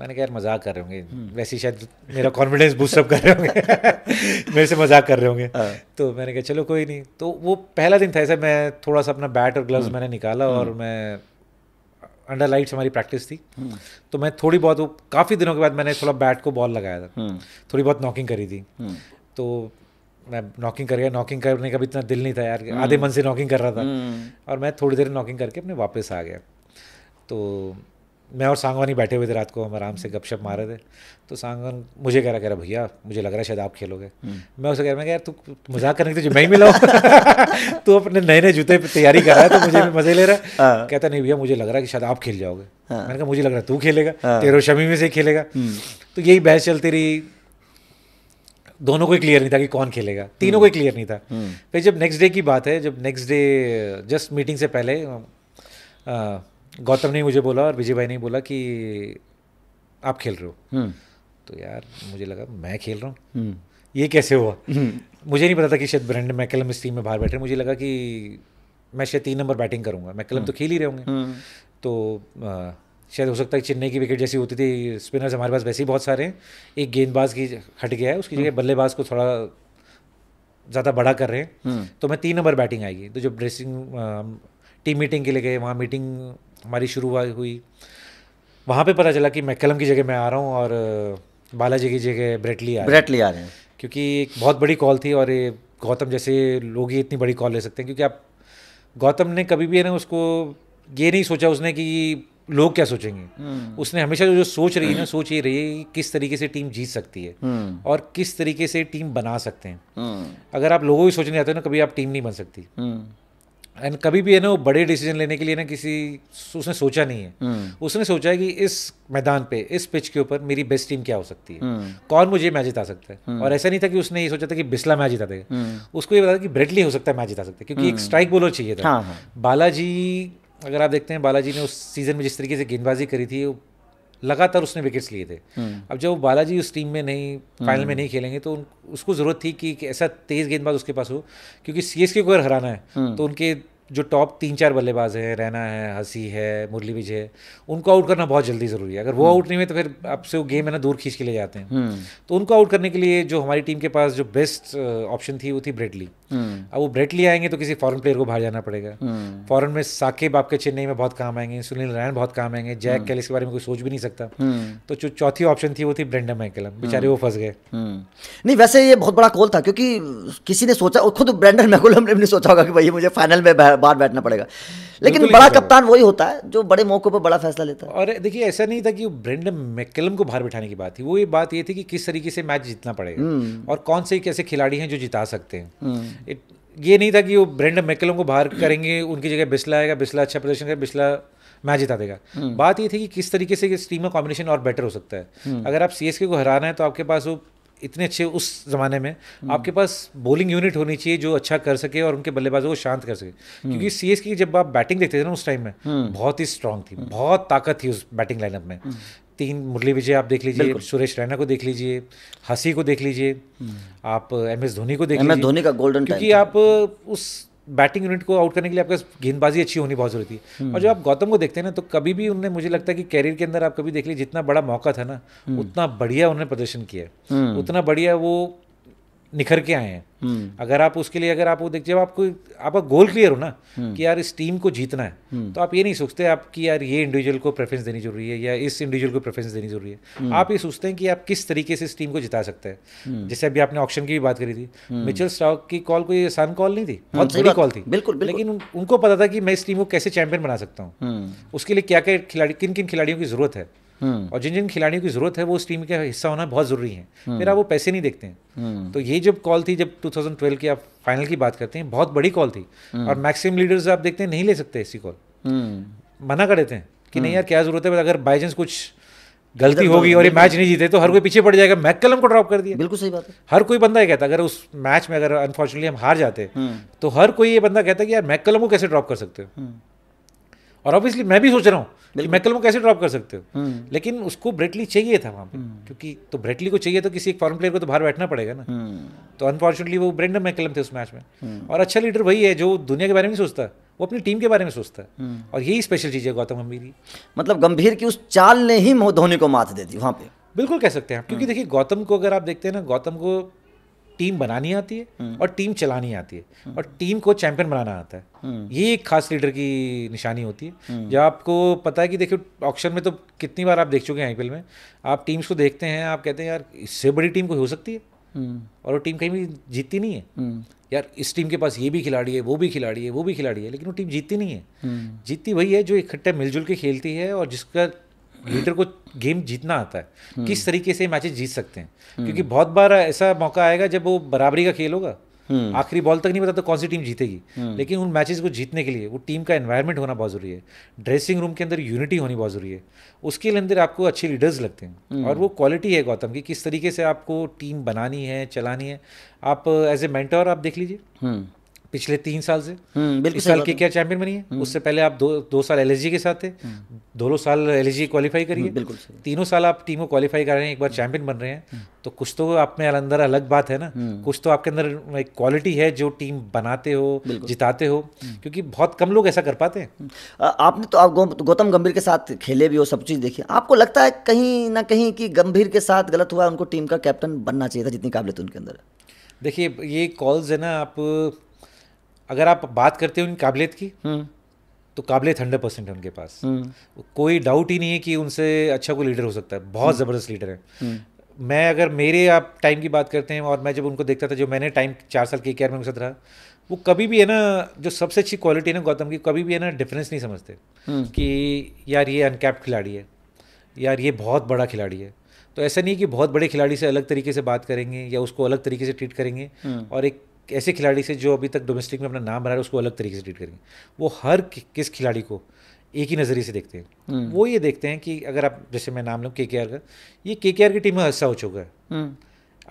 मैंने कहा यार मजाक कर रहे होंगे हम्म। वैसे ही शायद मेरा कॉन्फिडेंस बूस्टअप कर रहे होंगे मेरे से मजाक कर रहे होंगे हाँ। तो मैंने कहा चलो कोई नहीं तो वो पहला दिन था ऐसा मैं थोड़ा सा अपना बैट और ग्लव्स मैंने निकाला और मैं अंडर लाइट्स हमारी प्रैक्टिस थी तो मैं थोड़ी बहुत काफ़ी दिनों के बाद मैंने थोड़ा बैट को बॉल लगाया था हम्म। थोड़ी बहुत नॉकिंग करी थी हम्म। तो मैं नॉकिंग कर गया नॉकिंग करने का भी इतना दिल नहीं था यार हम्म। आधे मन से नॉकिंग कर रहा था और मैं थोड़ी देर नॉकिंग करके अपने वापस आ गया तो मैं और सांगवान ही बैठे हुए थे रात को हम आराम से गपशप मारे थे तो सांगवान मुझे कह रहा कह रहा भैया मुझे लग रहा है शायद आप खेलोगे हम्म। मैं उसे कह रहा मैं यार तू मजाक करने की तुझे मैं ही मिला तू अपने नए नए जूते तैयारी कर रहा है तो मुझे भी मजे ले रहा है हाँ। कहता नहीं भैया मुझे लग रहा है कि शायद आप खेल जाओगे हाँ। मैंने कहा मुझे लग रहा है तू खेलेगा हाँ। तेरो शमी में से ही खेलेगा हम्म। तो यही बहस चलती रही दोनों को ही क्लियर नहीं था कि कौन खेलेगा तीनों को ही क्लियर हम्म। नहीं था फिर जब नेक्स्ट डे की बात है जब नेक्स्ट डे जस्ट मीटिंग से पहले गौतम ने मुझे बोला और विजय भाई ने बोला कि आप खेल रहे हो हम्म। तो यार मुझे लगा मैं खेल रहा हूँ हम्म। ये कैसे हुआ हम्म। मुझे नहीं पता था कि शायद ब्रेंड मैकेलम इस टीम में बाहर बैठे मुझे लगा कि मैं शायद तीन नंबर बैटिंग करूँगा मैकेलम तो खेल ही रहे होंगे तो शायद हो सकता है चेन्नई की विकेट जैसी होती थी स्पिनर्स हमारे पास वैसे ही बहुत सारे हैं एक गेंदबाज की हट गया है उसकी जगह बल्लेबाज को थोड़ा ज़्यादा बड़ा कर रहे हैं तो मैं तीन नंबर बैटिंग आएगी तो जब ड्रेसिंग टीम मीटिंग के लिए गए वहाँ मीटिंग हमारी शुरुआत हुई वहाँ पे पता चला कि मैकलम की जगह मैं आ रहा हूँ और बालाजी की जगह ब्रेटली आ ब्रेटली आ रहे हैं क्योंकि एक बहुत बड़ी कॉल थी और ये गौतम जैसे लोग ही इतनी बड़ी कॉल ले सकते हैं क्योंकि आप गौतम ने कभी भी है ना उसको ये नहीं सोचा उसने कि लोग क्या सोचेंगे हम्म। उसने हमेशा जो जो सोच रही है ना सोच ये रही है कि किस तरीके से टीम जीत सकती है हम्म। और किस तरीके से टीम बना सकते हैं हम्म। अगर आप लोगों की सोचने आते हो ना कभी आप टीम नहीं बन सकती एंड कभी भी है ना वो बड़े डिसीजन लेने के लिए ना किसी उसने सोचा नहीं है हम्म। उसने सोचा है कि इस मैदान पे इस पिच के ऊपर मेरी बेस्ट टीम क्या हो सकती है हम्म। कौन मुझे मैच जिता सकता है हम्म। और ऐसा नहीं था कि उसने ये सोचा था कि बिस्ला मैच जिता देगा उसको ये बताया कि ब्रेडली हो सकता है मैच जिता सकता है क्योंकि एक स्ट्राइक बॉलर चाहिए था हाँ, हाँ। बालाजी अगर आप देखते हैं बालाजी ने उस सीज़न में जिस तरीके से गेंदबाजी करी थी लगातार उसने विकेट्स लिए थे हम्म। अब जब बालाजी उस टीम में नहीं फाइनल में हम्म। नहीं खेलेंगे तो उसको जरूरत थी कि, ऐसा तेज गेंदबाज उसके पास हो क्योंकि सी को अगर हराना है हम्म। तो उनके जो टॉप तीन चार बल्लेबाज हैं रैना है हंसी है मुरली विजय उनको आउट करना बहुत जल्दी ज़रूरी है अगर वो आउट हम्म। नहीं हुए तो फिर आपसे वो गेम है ना दूर खींच के ले जाते हैं हम्म। तो उनको आउट करने के लिए जो हमारी टीम के पास जो बेस्ट ऑप्शन uh, थी वो थी ब्रेडली हम्म। अब वो ब्रेडली आएंगे तो किसी फॉरन प्लेयर को बाहर जाना पड़ेगा फॉरन में साकिब आपके चेन्नई में बहुत काम आएंगे सुनील नारायण बहुत काम आएंगे जैक कैलिस के बारे में कोई सोच भी नहीं सकता तो जो चौथी ऑप्शन थी वो थी ब्रेंडम मैकलम बेचारे वो फंस गए नहीं वैसे ये बहुत बड़ा कॉल था क्योंकि किसी ने सोचा खुद ब्रेंडन मैकुलम ने सोचा होगा कि भाई मुझे फाइनल में बाहर बैठना पड़ेगा लेकिन बड़ा कप्तान वही होता है जो बड़े मौकों पर बड़ा फैसला लेता है और देखिए ऐसा नहीं था कि ब्रेंडन मैकेलम को बाहर बिठाने की बात थी वो ये बात ये थी कि किस तरीके से मैच जीतना पड़ेगा हम्म। और कौन से कैसे खिलाड़ी हैं जो जिता सकते हैं हम्म। ये नहीं था कि वो ब्रेंडन मैकेलम को बाहर करेंगे उनकी जगह बिस्ला आएगा बिस्ला अच्छा प्रदर्शन करेगा बिस्ला मैच जिता देगा हम्म। बात ये थी कि किस तरीके से इस टीम का कॉम्बिनेशन और बेटर हो सकता है अगर आप सी को हराना है तो आपके पास वो इतने अच्छे उस ज़माने में आपके पास बॉलिंग यूनिट होनी चाहिए जो अच्छा कर सके और उनके बल्लेबाजों को शांत कर सके क्योंकि सी की जब आप बैटिंग देखते थे ना उस टाइम में हम्म। बहुत ही स्ट्रांग थी हम्म। बहुत ताकत थी उस बैटिंग लाइनअप में हम्म। तीन मुरली विजय आप देख लीजिए सुरेश रैना को देख लीजिए हसी को देख लीजिए आप एम एस धोनी को देख लीजिए धोनी का गोल्डन क्योंकि आप उस बैटिंग यूनिट को आउट करने के लिए आपके गेंदबाजी अच्छी होनी बहुत जरूरी है हम्म। और जब आप गौतम को देखते हैं ना तो कभी भी उन्हें मुझे लगता है कि कैरियर के अंदर आप कभी देख लीजिए जितना बड़ा मौका था ना हम्म। उतना बढ़िया उन्होंने प्रदर्शन किया हम्म। उतना बढ़िया वो निखर के आए हैं हम्म। अगर आप उसके लिए अगर आप वो देख जब आपको आपका गोल क्लियर हो ना हम्म। कि यार इस टीम को जीतना है हम्म। तो आप ये नहीं सोचते आप कि यार ये इंडिविजुअल को प्रेफरेंस देनी जरूरी है या इस इंडिविजुअल को प्रेफरेंस देनी जरूरी है आप ये सोचते हैं कि आप किस तरीके से इस टीम को जिता सकते हैं जैसे अभी आपने ऑप्शन की भी बात करी थी मिचल स्टॉक की कॉल कोई आसान कॉल नहीं थी बहुत बड़ी कॉल थी बिल्कुल लेकिन उनको पता था कि मैं इस टीम को कैसे चैंपियन बना सकता हूँ उसके लिए क्या क्या खिलाड़ी किन किन खिलाड़ियों की जरूरत है हम्म। और जिन जिन खिलाड़ियों की जरूरत है वो उस टीम का हिस्सा होना बहुत जरूरी है हम्म। फिर आप वो पैसे नहीं देखते हैं हम्म। तो ये जब कॉल थी जब 2012 की आप फाइनल की बात करते हैं बहुत बड़ी कॉल थी और मैक्सिमम लीडर्स आप देखते हैं नहीं ले सकते ऐसी कॉल मना कर देते हैं कि नहीं यार क्या जरूरत है अगर बाई चांस कुछ गलती होगी और ये मैच नहीं जीते तो हर कोई पीछे पड़ जाएगा मैकलम को ड्रॉप कर दिया बिल्कुल सही बात है हर कोई बंदा ये कहता अगर उस मैच में अगर अनफॉर्चुनेटली हम हार जाते तो हर कोई ये बंदा कहता कि यार मैकलम को कैसे ड्रॉप कर सकते हो और ऑब्वियसली मैं भी सोच रहा हूँ कि मैकलम को कैसे ड्रॉप कर सकते हो हम्म। लेकिन उसको ब्रेटली चाहिए था वहाँ पे हम्म। क्योंकि तो ब्रेटली को चाहिए तो किसी एक फॉरन प्लेयर को तो बाहर बैठना पड़ेगा ना हम्म। तो अनफॉर्चुनेटली वो ब्रेंडन मैकलम थे उस मैच में और अच्छा लीडर वही है जो दुनिया के बारे में सोचता वो अपनी टीम के बारे में सोचता है और यही स्पेशल चीज़ है गौतम गंभीर की मतलब गंभीर की उस चाल ने ही धोनी को मात दे दी वहाँ पे बिल्कुल कह सकते हैं आप क्योंकि देखिए गौतम को अगर आप देखते हैं ना गौतम को टीम बनानी आती है हम्म। और टीम चलानी आती है हम्म। और टीम को चैंपियन बनाना आता है हम्म। ये एक खास लीडर की निशानी होती है जब आपको पता है कि देखिए ऑक्शन में तो कितनी बार आप देख चुके हैं आई में आप टीम्स को देखते हैं आप कहते हैं यार इससे बड़ी टीम कोई हो सकती है और वो टीम कहीं भी जीतती नहीं है यार इस टीम के पास ये भी खिलाड़ी है वो भी खिलाड़ी है वो भी खिलाड़ी है लेकिन वो टीम जीतती नहीं है जीतती वही है जो इकट्ठे मिलजुल के खेलती है और जिसका रोहितर को गेम जीतना आता है किस हम्म। तरीके से मैचेस जीत सकते हैं हम्म। क्योंकि बहुत बार ऐसा मौका आएगा जब वो बराबरी का खेल होगा हम्म। आखिरी बॉल तक नहीं पता तो कौन सी टीम जीतेगी लेकिन उन मैचेस को जीतने के लिए वो टीम का एनवायरनमेंट होना बहुत जरूरी है ड्रेसिंग रूम के अंदर यूनिटी होनी बहुत जरूरी है उसके अंदर आपको अच्छे लीडर्स लगते हैं और वो क्वालिटी है गौतम की किस तरीके से आपको टीम बनानी है चलानी है आप एज ए मेंटोर आप देख लीजिए पिछले तीन साल से हम्म, इस साल के क्या चैंपियन बनी है हम्म। उससे पहले आप दो दो साल एल के साथ थे हम्म। दोनों साल एल क्वालिफाई करिए बिल्कुल तीनों साल आप टीम को क्वालिफाई कर रहे हैं एक बार चैंपियन बन रहे हैं तो कुछ तो आप में अंदर अलग बात है ना कुछ तो आपके अंदर एक क्वालिटी है जो टीम बनाते हो जिताते हो क्योंकि बहुत कम लोग ऐसा कर पाते हैं आपने तो आप गौतम गंभीर के साथ खेले भी हो सब चीज़ देखी आपको लगता है कहीं ना कहीं कि गंभीर के साथ गलत हुआ उनको टीम का कैप्टन बनना चाहिए था जितनी काबिलियत उनके अंदर देखिए ये कॉल्स है ना आप अगर आप बात करते हो उनकी काबिलियत की हम्म। तो काबिलियत हंड्रेड परसेंट है उनके पास हम्म। कोई डाउट ही नहीं है कि उनसे अच्छा कोई लीडर हो सकता है बहुत ज़बरदस्त लीडर है मैं अगर मेरे आप टाइम की बात करते हैं और मैं जब उनको देखता था जो मैंने टाइम चार साल के केयर में उनके साथ रहा वो कभी भी है ना जो सबसे अच्छी क्वालिटी है ना गौतम की कभी भी है ना डिफरेंस नहीं समझते हम्म। कि यार ये अनकैप्ड खिलाड़ी है यार ये बहुत बड़ा खिलाड़ी है तो ऐसा नहीं कि बहुत बड़े खिलाड़ी से अलग तरीके से बात करेंगे या उसको अलग तरीके से ट्रीट करेंगे और एक ऐसे खिलाड़ी से जो अभी तक डोमेस्टिक में अपना नाम बना रहे उसको अलग तरीके से ट्रीट करेंगे वो हर कि, किस खिलाड़ी को एक ही नज़रिए से देखते हैं हम्म। वो ये देखते हैं कि अगर आप जैसे मैं नाम लूँ के का ये के की टीम में हिस्सा हो चुका है हम्म।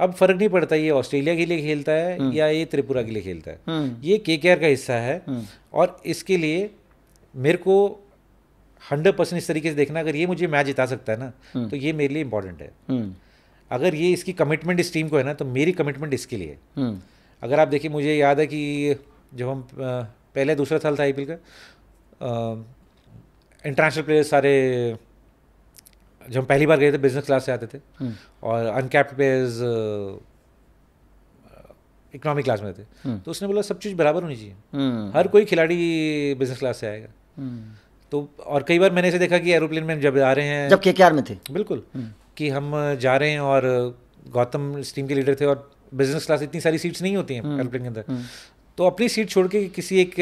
अब फर्क नहीं पड़ता ये ऑस्ट्रेलिया के लिए खेलता है हम्म। या ये त्रिपुरा के लिए खेलता है ये के का हिस्सा है और इसके लिए मेरे को हंड्रेड परसेंट इस तरीके से देखना अगर ये मुझे मैच जिता सकता है ना तो ये मेरे लिए इंपॉर्टेंट है अगर ये इसकी कमिटमेंट इस टीम को है ना तो मेरी कमिटमेंट इसके लिए अगर आप देखिए मुझे याद है कि जब हम पहले दूसरा साल था आई का इंटरनेशनल प्लेयर्स सारे जब हम पहली बार गए थे बिजनेस क्लास से आते थे हम्म। और अनकैप्ड प्लेयर्स इकोनॉमिक क्लास में थे हम्म। तो उसने बोला सब चीज़ बराबर होनी चाहिए हम्म। हर कोई खिलाड़ी बिजनेस क्लास से आएगा तो और कई बार मैंने इसे देखा कि एरोप्लेन में जब आ रहे हैं जब के में थे बिल्कुल कि हम जा रहे हैं और गौतम इस टीम के लीडर थे और बिजनेस क्लास इतनी सारी सीट्स नहीं होती हैं एरोप्लेन हम्म, के अंदर हम्म। तो अपनी सीट छोड़ के किसी एक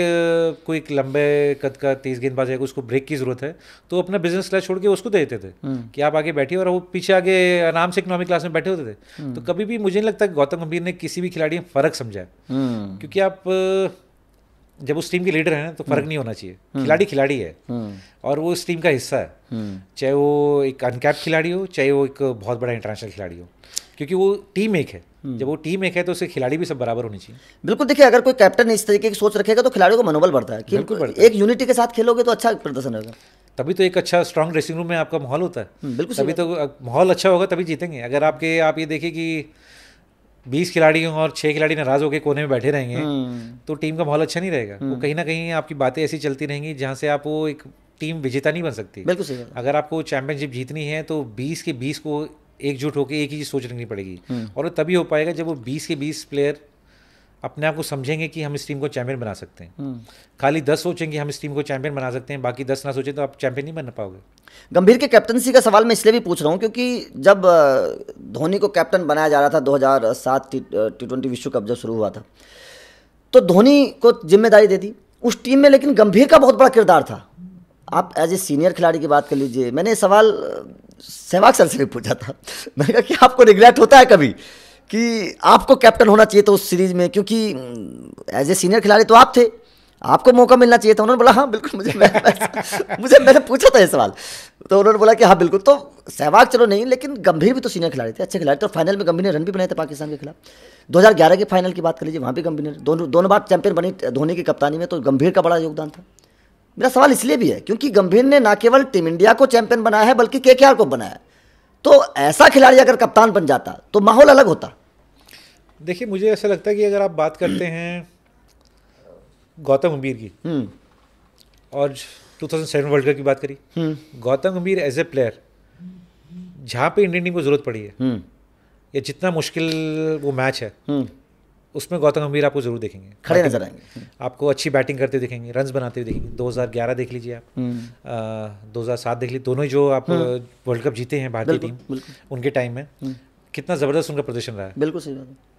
कोई एक लंबे कद का तेज गेंदबाज है उसको ब्रेक की जरूरत है तो अपना बिजनेस क्लास छोड़ के उसको दे देते थे हम्म। कि आप आगे बैठिए और वो पीछे आगे आराम से इकोनॉमिक क्लास में बैठे होते थे तो कभी भी मुझे नहीं लगता गौतम गंभीर ने किसी भी खिलाड़ी में फ़र्क समझा क्योंकि आप जब उस टीम के लीडर हैं तो फर्क नहीं होना चाहिए खिलाड़ी खिलाड़ी है और वो इस टीम का हिस्सा है चाहे वो एक अनकैप खिलाड़ी हो चाहे वो एक बहुत बड़ा इंटरनेशनल खिलाड़ी हो क्योंकि वो टीम एक है हम्म। जब वो टीम एक है तो उसके खिलाड़ी भी सब बराबर होने चाहिए बिल्कुल देखिए अगर कोई कैप्टन इस तरीके की सोच रखेगा तो खिलाड़ियों का मनोबल बढ़ता है बिल्कुल बढ़ता एक यूनिटी के साथ खेलोगे तो अच्छा प्रदर्शन होगा तभी तो एक अच्छा स्ट्रांग ड्रेसिंग रूम में आपका माहौल होता है हम्म, बिल्कुल तभी तो माहौल अच्छा होगा तभी जीतेंगे अगर आपके आप ये देखिए कि बीस खिलाड़ी और छह खिलाड़ी नाराज होकर कोने में बैठे रहेंगे हम्म। तो टीम का माहौल अच्छा नहीं रहेगा वो कहीं ना कहीं आपकी बातें ऐसी चलती रहेंगी जहाँ से आप वो एक टीम विजेता नहीं बन सकती बिल्कुल सही अगर आपको चैंपियनशिप जीतनी है तो बीस के बीस को एकजुट होकर एक ही चीज़ सोच रखनी पड़ेगी हम्म। और वो तभी हो पाएगा जब वो बीस के बीस प्लेयर अपने आप को समझेंगे कि हम इस टीम को चैंपियन बना सकते हैं हम्म। खाली दस सोचेंगे हम इस टीम को चैंपियन बना सकते हैं बाकी दस ना सोचें तो आप चैंपियन नहीं बन पाओगे गंभीर के कैप्टनसी का सवाल मैं इसलिए भी पूछ रहा हूँ क्योंकि जब धोनी को कैप्टन बनाया जा रहा था 2007 टी ट्वेंटी विश्व कप जब शुरू हुआ था तो धोनी को जिम्मेदारी दे दी उस टीम में लेकिन गंभीर का बहुत बड़ा किरदार था आप एज ए सीनियर खिलाड़ी की बात कर लीजिए मैंने सवाल सहवाग सर से भी पूछा था मैंने कहा कि आपको रिग्रेट होता है कभी कि आपको कैप्टन होना चाहिए था उस सीरीज़ में क्योंकि एज ए सीनियर खिलाड़ी तो आप थे आपको मौका मिलना चाहिए था उन्होंने बोला हाँ बिल्कुल मुझे मैं, मैं, मुझे मैंने पूछा था ये सवाल तो उन्होंने बोला कि हाँ बिल्कुल तो सहवाग चलो नहीं लेकिन गंभीर भी तो सीनियर खिलाड़ी थे अच्छे खिलाड़ी थे तो फाइनल में गंभीर ने रन भी बनाए थे पाकिस्तान के खिलाफ 2011 के फाइनल की बात कर लीजिए वहाँ भी गंभीर ने दोनों दोनों बार चैंपियन बनी धोनी की कप्तानी में तो गंभीर का बड़ा योगदान था मेरा सवाल इसलिए भी है क्योंकि गंभीर ने ना केवल टीम इंडिया को चैंपियन बनाया है बल्कि के को बनाया तो ऐसा खिलाड़ी अगर कप्तान बन जाता तो माहौल अलग होता देखिए मुझे ऐसा लगता है कि अगर आप बात करते हैं गौतम गंभीर की हम्म। और 2007 वर्ल्ड कप की बात करी हम्म। गौतम गंभीर एज ए प्लेयर जहाँ पे इंडियन टीम को जरूरत पड़ी है हम्म। या जितना मुश्किल वो मैच है उसमें गौतम गंभीर आपको जरूर देखेंगे खड़े नजर आएंगे आपको अच्छी बैटिंग करते देखेंगे रन बनाते हुए देखेंगे दो देख लीजिए आप हम्म। दो हज़ार सात देख लीजिए दोनों ही जो आप वर्ल्ड हम्म। कप जीते हैं भारतीय टीम उनके टाइम में हम्म। कितना ज़बरदस्त उनका प्रदर्शन रहा है बिल्कुल सही बात है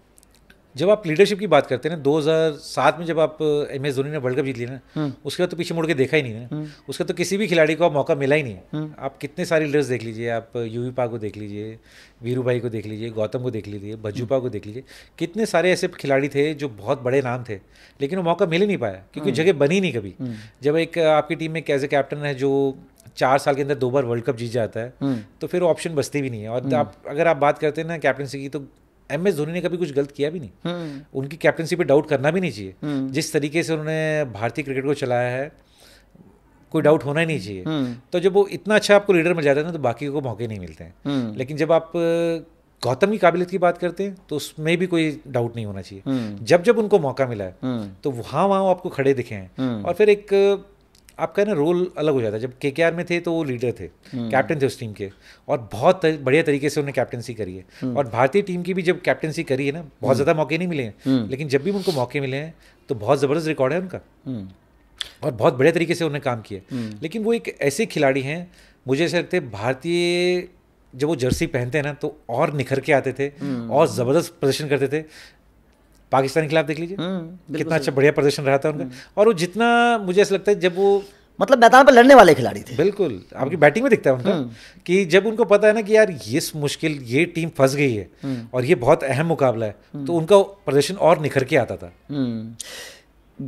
जब आप लीडरशिप की बात करते हैं ना सात में जब आप एम एस धोनी ने वर्ल्ड कप जीत लिया ना हम्म। उसके बाद तो पीछे मुड़ के देखा ही नहीं है हम्म। उसके तो किसी भी खिलाड़ी को मौका मिला ही नहीं है हम्म। आप कितने सारे लीडर्स देख लीजिए आप यूवी पा को देख लीजिए वीरू भाई को देख लीजिए गौतम को देख लीजिए भज्जूपा को देख लीजिए कितने सारे ऐसे खिलाड़ी थे जो बहुत बड़े नाम थे लेकिन वो मौका मिल ही नहीं पाया क्योंकि जगह बनी नहीं कभी जब एक आपकी टीम में एक एज ए कैप्टन है जो चार साल के अंदर दो बार वर्ल्ड कप जीत जाता है तो फिर ऑप्शन बचती भी नहीं है और आप अगर आप बात करते हैं ना कैप्टनसी की तो एम एस धोनी ने कभी कुछ गलत किया भी नहीं हम्म। उनकी कैप्टनसी पे डाउट करना भी नहीं चाहिए हम्म। जिस तरीके से उन्होंने भारतीय क्रिकेट को चलाया है कोई डाउट होना ही नहीं चाहिए हम्म। तो जब वो इतना अच्छा आपको लीडर मिल जाता है ना तो बाकी को मौके नहीं मिलते हैं लेकिन जब आप गौतम की काबिलियत की बात करते हैं तो उसमें भी कोई डाउट नहीं होना चाहिए जब जब उनको मौका मिला है तो वहाँ वहाँ आपको खड़े दिखे हैं और फिर एक आपका ना रोल अलग हो जाता है जब के के आर में थे तो वो लीडर थे कैप्टन हम्म। थे उस टीम के और बहुत तर, बढ़िया तरीके से उन्होंने कैप्टनसी करी है हम्म। और भारतीय टीम की भी जब कैप्टनसी करी है ना बहुत हम्म। ज़्यादा मौके नहीं मिले हैं लेकिन जब भी उनको मौके मिले हैं तो बहुत ज़बरदस्त रिकॉर्ड है उनका और बहुत बढ़िया तरीके से उन्होंने काम किया लेकिन वो एक ऐसे खिलाड़ी हैं मुझे ऐसा लगता है भारतीय जब वो जर्सी पहनते हैं ना तो और निखर के आते थे और ज़बरदस्त प्रदर्शन करते थे पाकिस्तान के खिलाफ देख लीजिए हम्म, कितना अच्छा बढ़िया प्रदर्शन रहा था उनका हम्म। और वो जितना मुझे ऐसा लगता है जब वो मतलब मैदान पर लड़ने वाले खिलाड़ी थे बिल्कुल आपकी बैटिंग में दिखता है उनका हम्म। कि जब उनको पता है ना कि यार ये मुश्किल ये टीम फंस गई है और ये बहुत अहम मुकाबला है तो उनका प्रदर्शन और निखर के आता था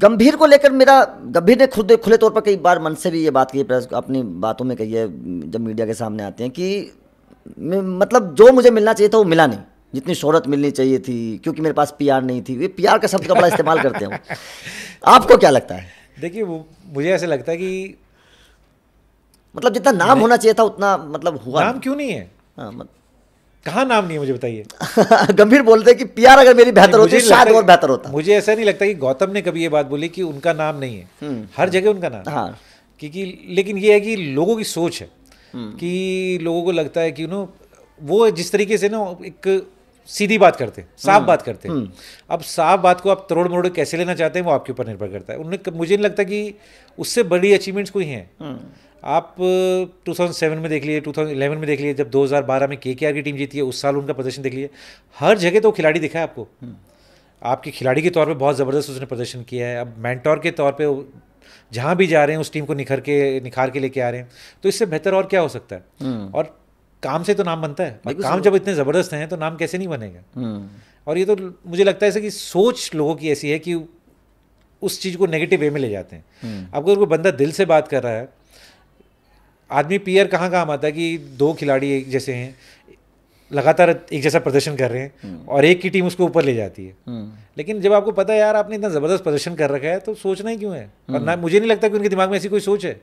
गंभीर को लेकर मेरा गंभीर ने खुद खुले तौर पर कई बार मन से भी ये बात की प्रेस अपनी बातों में कही है जब मीडिया के सामने आते हैं कि मतलब जो मुझे मिलना चाहिए था वो मिला नहीं जितनी शोहरत मिलनी चाहिए थी क्योंकि मेरे पास पीआर नहीं थी ये पीआर का शब्द का बड़ा इस्तेमाल करते हैं आपको क्या लगता है देखिए मुझे ऐसे लगता है कि मतलब जितना नाम होना चाहिए था उतना मतलब हुआ नाम क्यों नहीं है हाँ, मत... नाम नहीं है मुझे बताइए गंभीर बोलते हैं कि पीआर अगर मेरी बेहतर होती शायद और बेहतर होता मुझे ऐसा नहीं लगता कि गौतम ने कभी ये बात बोली कि उनका नाम नहीं है हम्म। हर जगह उनका नाम हाँ क्योंकि लेकिन ये है कि लोगों की सोच है हम्म। कि लोगों को लगता है कि नो वो जिस तरीके से ना एक सीधी बात करते हैं साफ हम्म, बात करते हैं हम्म। अब साफ बात को आप तरोड़ मरोड़ कैसे लेना चाहते हैं वो आपके ऊपर निर्भर करता है उन्हें मुझे नहीं लगता कि उससे बड़ी अचीवमेंट्स कोई हैं हम्म। आप 2007 में देख लिए 2011 में देख लिए जब 2012 में के की टीम जीती है उस साल उनका प्रदर्शन देख लिए हर जगह तो खिलाड़ी दिखा है आपको आपके खिलाड़ी के तौर पर बहुत ज़बरदस्त उसने प्रदर्शन किया है अब मैंटोर के तौर पर जहाँ भी जा रहे हैं उस टीम को निखर के निखार के लेके आ रहे हैं तो इससे बेहतर और क्या हो सकता है और काम से तो नाम बनता है काम जब इतने ज़बरदस्त हैं तो नाम कैसे नहीं बनेगा हम्म। और ये तो मुझे लगता है कि सोच लोगों की ऐसी है कि उस चीज़ को नेगेटिव वे में ले जाते हैं हम्म। अब अगर कोई बंदा दिल से बात कर रहा है आदमी पीयर कहाँ काम आता है कि दो खिलाड़ी एक जैसे हैं लगातार एक जैसा प्रदर्शन कर रहे हैं हम्म। और एक की टीम उसको ऊपर ले जाती है लेकिन जब आपको पता है यार आपने इतना ज़बरदस्त प्रदर्शन कर रखा है तो सोचना ही क्यों है और ना मुझे नहीं लगता कि उनके दिमाग में ऐसी कोई सोच है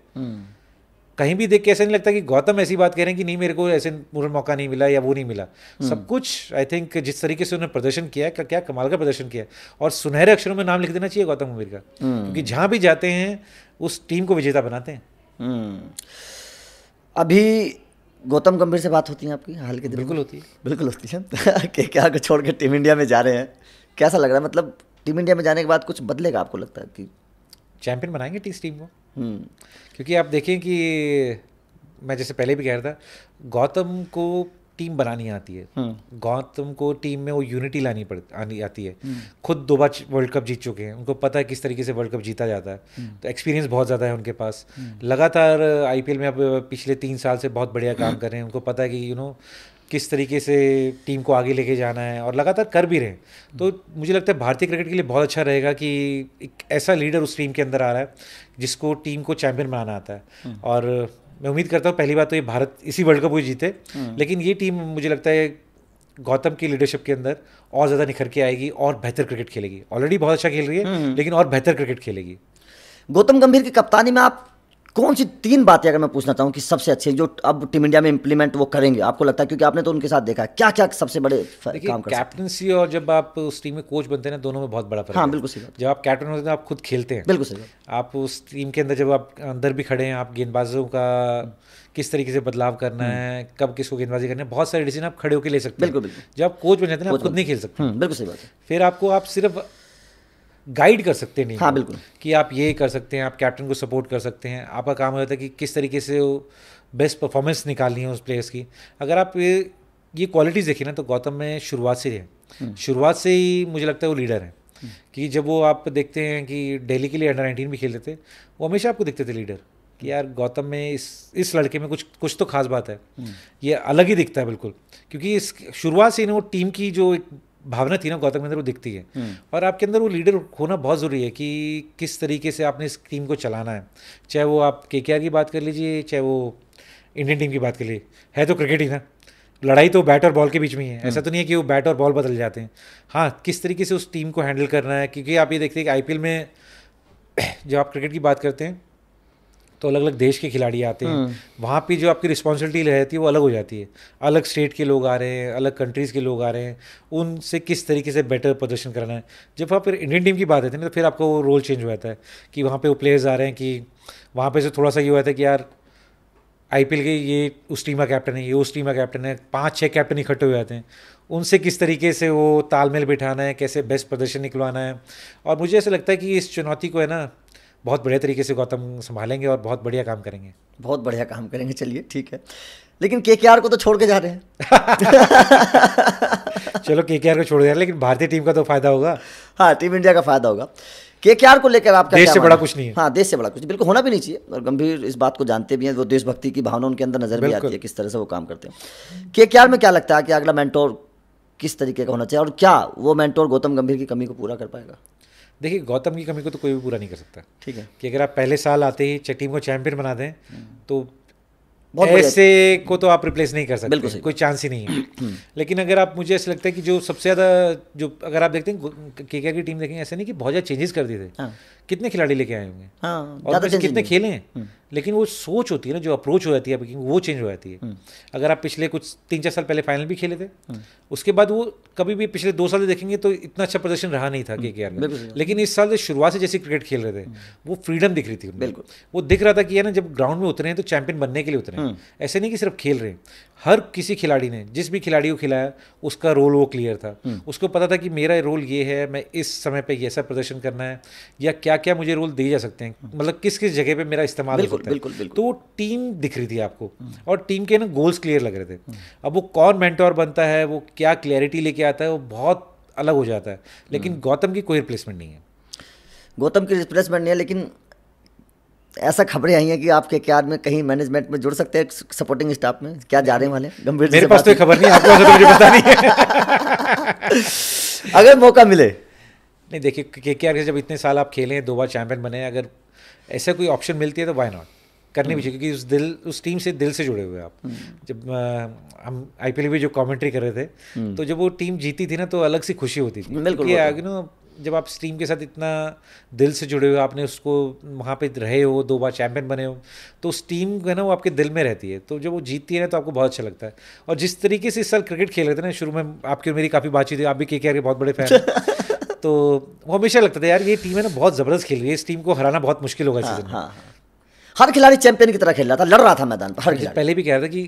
कहीं भी देख के ऐसा नहीं लगता कि गौतम ऐसी बात कह रहे हैं कि नहीं मेरे को ऐसे मौका नहीं मिला या वो नहीं मिला हम्म। सब कुछ आई थिंक जिस तरीके से उन्होंने प्रदर्शन किया है क्या कमाल का प्रदर्शन किया और सुनहरे अक्षरों में नाम लिख देना चाहिए गौतम गंभीर का हम्म। क्योंकि जहाँ भी जाते हैं उस टीम को विजेता बनाते हैं हम्म। अभी गौतम गंभीर से बात होती है आपकी हाल के दिन बिल्कुल होती है बिल्कुल होती है कि क्या छोड़ के टीम इंडिया में जा रहे हैं कैसा लग रहा है मतलब टीम इंडिया में जाने के बाद कुछ बदलेगा आपको लगता है कि चैंपियन बनाएंगे टीस टीम को हम्म। क्योंकि आप देखें कि मैं जैसे पहले भी कह रहा था गौतम को टीम बनानी आती है हम्म। गौतम को टीम में वो यूनिटी लानी पड़ती आनी आती है हम्म। खुद दो बार वर्ल्ड कप जीत चुके हैं उनको पता है किस तरीके से वर्ल्ड कप जीता जाता है तो एक्सपीरियंस बहुत ज़्यादा है उनके पास लगातार आईपीएल में अब पिछले तीन साल से बहुत बढ़िया काम कर रहे हैं उनको पता है कि यू नो किस तरीके से टीम को आगे लेके जाना है और लगातार कर भी रहे हैं तो मुझे लगता है भारतीय क्रिकेट के लिए बहुत अच्छा रहेगा कि एक ऐसा लीडर उस टीम के अंदर आ रहा है जिसको टीम को चैंपियन बनाना आता है हम्म। और मैं उम्मीद करता हूँ पहली बार तो ये भारत इसी वर्ल्ड कप में जीते हम्म। लेकिन ये टीम मुझे लगता है गौतम की लीडरशिप के अंदर और ज़्यादा निखर के आएगी और बेहतर क्रिकेट खेलेगी ऑलरेडी बहुत अच्छा खेल रही है हम्म। लेकिन और बेहतर क्रिकेट खेलेगी गौतम गंभीर की कप्तानी में आप कौन सी तीन बातें अगर मैं पूछना चाहूँ कि सबसे अच्छी जो अब टीम इंडिया में इम्प्लीमेंट वो करेंगे आपको लगता है क्योंकि आपने तो उनके साथ देखा क्या क्या सबसे बड़े काम कैप्टनसी और जब आप उस टीम में कोच बनते हैं दोनों में बहुत बड़ा फर्क हाँ बिल्कुल सही जब आप कैप्टन होते हैं तो आप खुद खेलते हैं बिल्कुल सही आप उस टीम के अंदर जब आप अंदर भी खड़े हैं आप गेंदबाजों का किस तरीके से बदलाव करना हम्म। है कब किसको गेंदबाजी करनी है बहुत सारे डिसीजन आप खड़े होकर ले सकते हैं बिल्कुल जब आप कोच बन जाते हैं आप खुद नहीं खेल सकते हम्म, बिल्कुल सही बात है फिर आपको आप सिर्फ गाइड कर सकते नहीं हाँ बिल्कुल कि आप ये कर सकते हैं आप कैप्टन को सपोर्ट कर सकते हैं आपका काम हो जाता है कि किस तरीके से वो बेस्ट परफॉर्मेंस निकालनी है उस प्लेयर्स की अगर आप ये ये क्वालिटीज़ देखिए ना तो गौतम में शुरुआत से है हम्म। शुरुआत से ही मुझे लगता है वो लीडर है हम्म। कि जब वो आप देखते हैं कि डेली के लिए अंडर नाइनटीन भी खेलते थे वो हमेशा आपको देखते थे लीडर कि यार गौतम में इस इस लड़के में कुछ कुछ तो खास बात है हम्म। ये अलग ही दिखता है बिल्कुल क्योंकि इस शुरुआत से ही ना वो टीम की जो एक भावना थी ना गौतम के अंदर वो दिखती है हम्म। और आपके अंदर वो लीडर होना बहुत ज़रूरी है कि किस तरीके से आपने इस टीम को चलाना है चाहे वो आप के की बात कर लीजिए चाहे वो इंडियन टीम की बात कर लीजिए है तो क्रिकेट ही ना लड़ाई तो बैट और बॉल के बीच में ही है ऐसा हम्म। तो नहीं है कि वो बैट और बॉल बदल जाते हैं हाँ किस तरीके से उस टीम को हैंडल करना है क्योंकि आप ये देखते हैं कि आई में जब आप क्रिकेट की बात करते हैं तो अलग अलग देश के खिलाड़ी आते हैं हम्म। वहाँ पे जो आपकी रिस्पॉन्सिबिलिटी रहती है वो अलग हो जाती है अलग स्टेट के लोग आ रहे हैं अलग कंट्रीज़ के लोग आ रहे हैं उनसे किस तरीके से बेटर प्रदर्शन करना है जब आप फिर इंडियन टीम की बात आती है ना तो फिर आपका वो रोल चेंज हो जाता है कि वहाँ पर वो प्लेयर्स आ रहे हैं कि वहाँ पर से थोड़ा सा ये होता है कि यार आई के ये उस टीम का कैप्टन है ये उस टीम का कैप्टन है पाँच छः कैप्टन इकट्ठे हो जाते हैं उनसे किस तरीके से वो तालमेल बिठाना है कैसे बेस्ट प्रदर्शन निकलवाना है और मुझे ऐसा लगता है कि इस चुनौती को है ना बहुत बढ़िया तरीके से गौतम संभालेंगे और बहुत बढ़िया काम करेंगे बहुत बढ़िया काम करेंगे चलिए ठीक है लेकिन के के आर को तो छोड़ के जा रहे हैं चलो के को छोड़ जा रहे हैं लेकिन भारतीय टीम का तो फायदा होगा हाँ टीम इंडिया का फायदा होगा के के आर को लेकर आपका देश से बड़ा कुछ नहीं है हाँ देश से बड़ा कुछ बिल्कुल होना भी नहीं चाहिए और गंभीर इस बात को जानते भी हैं वो देशभक्ति की भावना उनके अंदर नजर भी आती है किस तरह से वो काम करते हैं के में क्या लगता है कि अगला मेंटोर किस तरीके का होना चाहिए और क्या वो मेंटोर गौतम गंभीर की कमी को पूरा कर पाएगा देखिए गौतम की कमी को तो कोई भी पूरा नहीं कर सकता ठीक है कि अगर आप पहले साल आते ही टीम को चैंपियन बना दें हम्म। तो ऐसे को तो आप रिप्लेस नहीं कर सकते कोई चांस ही नहीं है हम्म। लेकिन अगर आप मुझे ऐसा लगता है कि जो सबसे ज़्यादा जो अगर आप देखते हैं के की टीम देखेंगे ऐसे नहीं कि बहुत ज़्यादा चेंजेस कर दिए थे कितने खिलाड़ी लेके आए होंगे हाँ, और कितने खेले हैं हम्म। लेकिन वो सोच होती है ना जो अप्रोच हो जाती है वो चेंज हो जाती है हम्म। अगर आप पिछले कुछ तीन चार साल पहले फाइनल भी खेले थे हम्म। उसके बाद वो कभी भी पिछले दो साल देखेंगे तो इतना अच्छा प्रदर्शन रहा नहीं था के के में लेकिन इस साल शुरुआत से जैसे क्रिकेट खेल रहे थे वो फ्रीडम दिख रही थी बिल्कुल वो दिख रहा था कि ना जब ग्राउंड में उतरे हैं तो चैंपियन बनने के लिए उतरे ऐसे नहीं कि सिर्फ खेल रहे हैं हर किसी खिलाड़ी ने जिस भी खिलाड़ी को खिलाया उसका रोल वो क्लियर था हम्म। उसको पता था कि मेरा रोल ये है मैं इस समय पे ऐसा प्रदर्शन करना है या क्या क्या मुझे रोल दिए जा सकते हैं हम्म। मतलब किस किस जगह पे मेरा इस्तेमाल हो सकता है बिल्कुल, तो टीम दिख रही थी आपको हम्म। और टीम के ना गोल्स क्लियर लग रहे थे अब वो कौन मैंटोर बनता है वो क्या क्लियरिटी लेके आता है वो बहुत अलग हो जाता है लेकिन गौतम की कोई रिप्लेसमेंट नहीं है गौतम की रिप्लेसमेंट नहीं है लेकिन ऐसा खबरें आई हैं कि आपके क्या में कहीं मैनेजमेंट में जुड़ सकते हैं सपोर्टिंग स्टाफ में क्या जाने वाले गंभीर मेरे पास तो खबर नहीं आपको तो मुझे पता नहीं है अगर मौका मिले नहीं देखिए के के जब इतने साल आप खेले दो बार चैंपियन बने अगर ऐसा कोई ऑप्शन मिलती है तो वाई नॉट करनी भी हम्म। चाहिए क्योंकि उस दिल उस टीम से दिल से जुड़े हुए आप हम्म। जब आ, हम आईपीएल में जो कमेंट्री कर रहे थे हम्म। तो जब वो टीम जीती थी ना तो अलग सी खुशी होती थी बिल्कुल यू नो जब आप स्ट्रीम के साथ इतना दिल से जुड़े हो आपने उसको वहाँ पे रहे हो दो बार चैंपियन बने हो तो उस टीम जो है ना वो आपके दिल में रहती है तो जब वो जीतती है ना तो आपको बहुत अच्छा लगता है और जिस तरीके से इस साल क्रिकेट खेल रहे थे ना शुरू में आपकी मेरी काफ़ी बातचीत है आप भी के के बहुत बड़े फैन तो वो हमेशा लगता था यार ये टीम है ना बहुत ज़बरदस्त खेल रही है इस टीम को हराना बहुत मुश्किल होगा हाँ, हाँ, हाँ। हर खिलाड़ी चैंपियन की तरह खेल रहा था लड़ रहा था मैदान पर हर खिलाड़ी पहले भी कह रहा था कि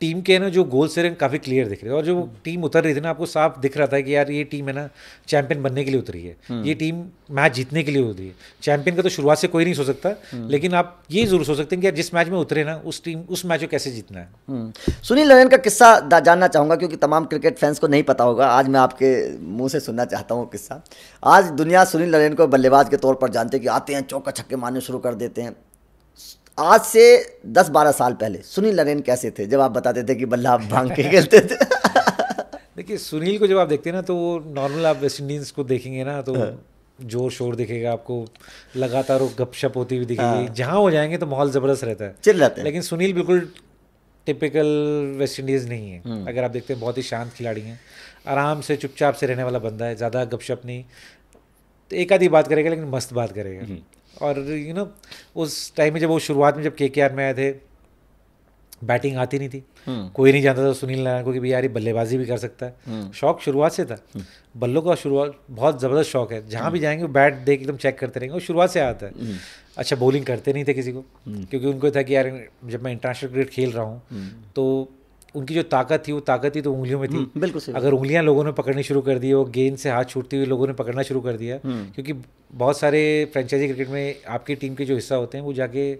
टीम के ना जो गोल्स हैं काफ़ी क्लियर दिख रहे हैं और जो टीम उतर रही थी ना आपको साफ दिख रहा था कि यार ये टीम है ना चैंपियन बनने के लिए उतरी है हम्म। ये टीम मैच जीतने के लिए उतरी है चैंपियन का तो शुरुआत से कोई नहीं सोच सकता हम्म। लेकिन आप ये जरूर सोच सकते हैं कि यार जिस मैच में उतरे ना उस टीम उस मैच को कैसे जीतना है हम्म। सुनील नरेन का किस्सा जानना चाहूँगा क्योंकि तमाम क्रिकेट फैंस को नहीं पता होगा आज मैं आपके मुँह से सुनना चाहता हूँ किस्सा आज दुनिया सुनील नरेन को बल्लेबाज के तौर पर जानते कि आते हैं चौका छक्के मारने शुरू कर देते हैं आज से 10-12 साल पहले सुनील नरेन कैसे थे जब आप बताते थे कि बल्ला भांग के खेलते थे देखिए सुनील को जब आप देखते हैं ना तो वो नॉर्मल आप वेस्ट इंडीज को देखेंगे ना तो हाँ। जोर शोर दिखेगा आपको लगातार वो गपशप होती हुई दिखेगी हाँ। जहाँ हो जाएंगे तो माहौल ज़बरदस्त रहता है चिल्लाते हैं लेकिन सुनील बिल्कुल टिपिकल वेस्ट इंडीज़ नहीं है हम्म। अगर आप देखते हैं बहुत ही शांत खिलाड़ी हैं आराम से चुपचाप से रहने वाला बंदा है ज़्यादा गपशप नहीं तो एक आधी बात करेगा लेकिन मस्त बात करेगा हम्म। और यू नो उस टाइम में जब वो शुरुआत में जब के में आए थे बैटिंग आती नहीं थी हम्म। कोई नहीं जानता था सुनील नारायण को कि भाई यार ये बल्लेबाजी भी कर सकता है हम्म। शौक शुरुआत से था हम्म। बल्लों का शुरुआत बहुत ज़बरदस्त शौक है जहाँ भी जाएंगे बैट देख एकदम चेक करते रहेंगे वो शुरुआत से आता है अच्छा बॉलिंग करते नहीं थे किसी को क्योंकि उनको था कि यार जब मैं इंटरनेशनल क्रिकेट खेल रहा हूँ तो उनकी जो ताकत थी वो ताकत ही तो उंगलियों में थी हम्म, बिल्कुल अगर उंगलियां लोगों ने पकड़नी शुरू कर दी और गेंद से हाथ छूटते हुए लोगों ने पकड़ना शुरू कर दिया हम्म। क्योंकि बहुत सारे फ्रेंचाइजी क्रिकेट में आपकी टीम के जो हिस्सा होते हैं वो जाके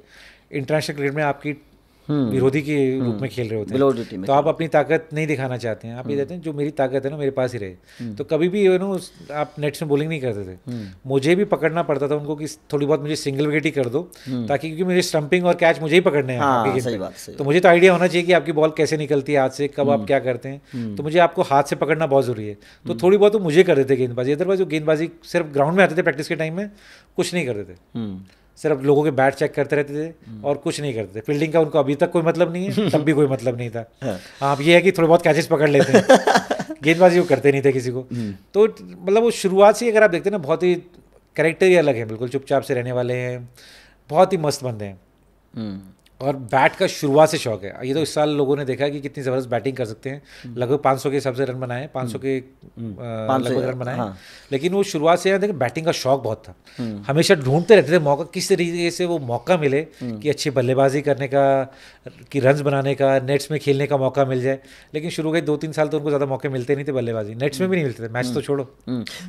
इंटरनेशनल क्रिकेट में आपकी हम्म। विरोधी के रूप में हम्म। खेल रहे होते हैं तो आप अपनी ताकत नहीं दिखाना चाहते हैं आप ये चाहते हम्म। हैं जो मेरी ताकत है ना मेरे पास ही रहे तो कभी भी यू नो आप नेट्स में बॉलिंग नहीं करते थे मुझे भी पकड़ना पड़ता था उनको कि थोड़ी बहुत मुझे सिंगल विकेट ही कर दो ताकि क्योंकि मुझे स्टंपिंग और कैच मुझे ही पकड़ने हैं हाँ, तो मुझे तो आइडिया होना चाहिए कि आपकी बॉल कैसे निकलती है हाथ से कब आप क्या करते हैं तो मुझे आपको हाथ से पकड़ना बहुत जरूरी है तो थोड़ी बहुत तो मुझे कर देते गेंदबाजी अदरवाइज जो गेंदबाजी सिर्फ ग्राउंड में आते थे प्रैक्टिस के टाइम में कुछ नहीं करते थे सिर्फ लोगों के बैट चेक करते रहते थे हम्म। और कुछ नहीं करते थे फील्डिंग का उनको अभी तक कोई मतलब नहीं है तब भी कोई मतलब नहीं था हाँ। आप ये है कि थोड़े बहुत कैचेस पकड़ लेते हैं गेंदबाजी वो करते नहीं थे किसी को हम्म। तो मतलब वो शुरुआत से अगर आप देखते हैं ना बहुत ही करेक्टर ही अलग है बिल्कुल चुपचाप से रहने वाले हैं बहुत ही मस्त बंदे हैं हम्म। और बैट का शुरुआत से शौक है ये तो इस साल लोगों ने देखा कि कितनी ज़बरदस्त बैटिंग कर सकते हैं हम्म। लगभग 500 के हिसाब से रन बनाए 500 हम्म। के हम्म। लगभग रन बनाए हाँ। लेकिन वो शुरुआत से देखिए बैटिंग का शौक बहुत था हमेशा ढूंढते रहते थे मौका किस तरीके से वो मौका मिले कि अच्छी बल्लेबाजी करने का कि रन बनाने का नेट्स में खेलने का मौका मिल जाए लेकिन शुरू के दो तीन साल तो उनको ज़्यादा मौके मिलते नहीं थे बल्लेबाजी नेट्स में भी नहीं मिलते थे मैच तो छोड़ो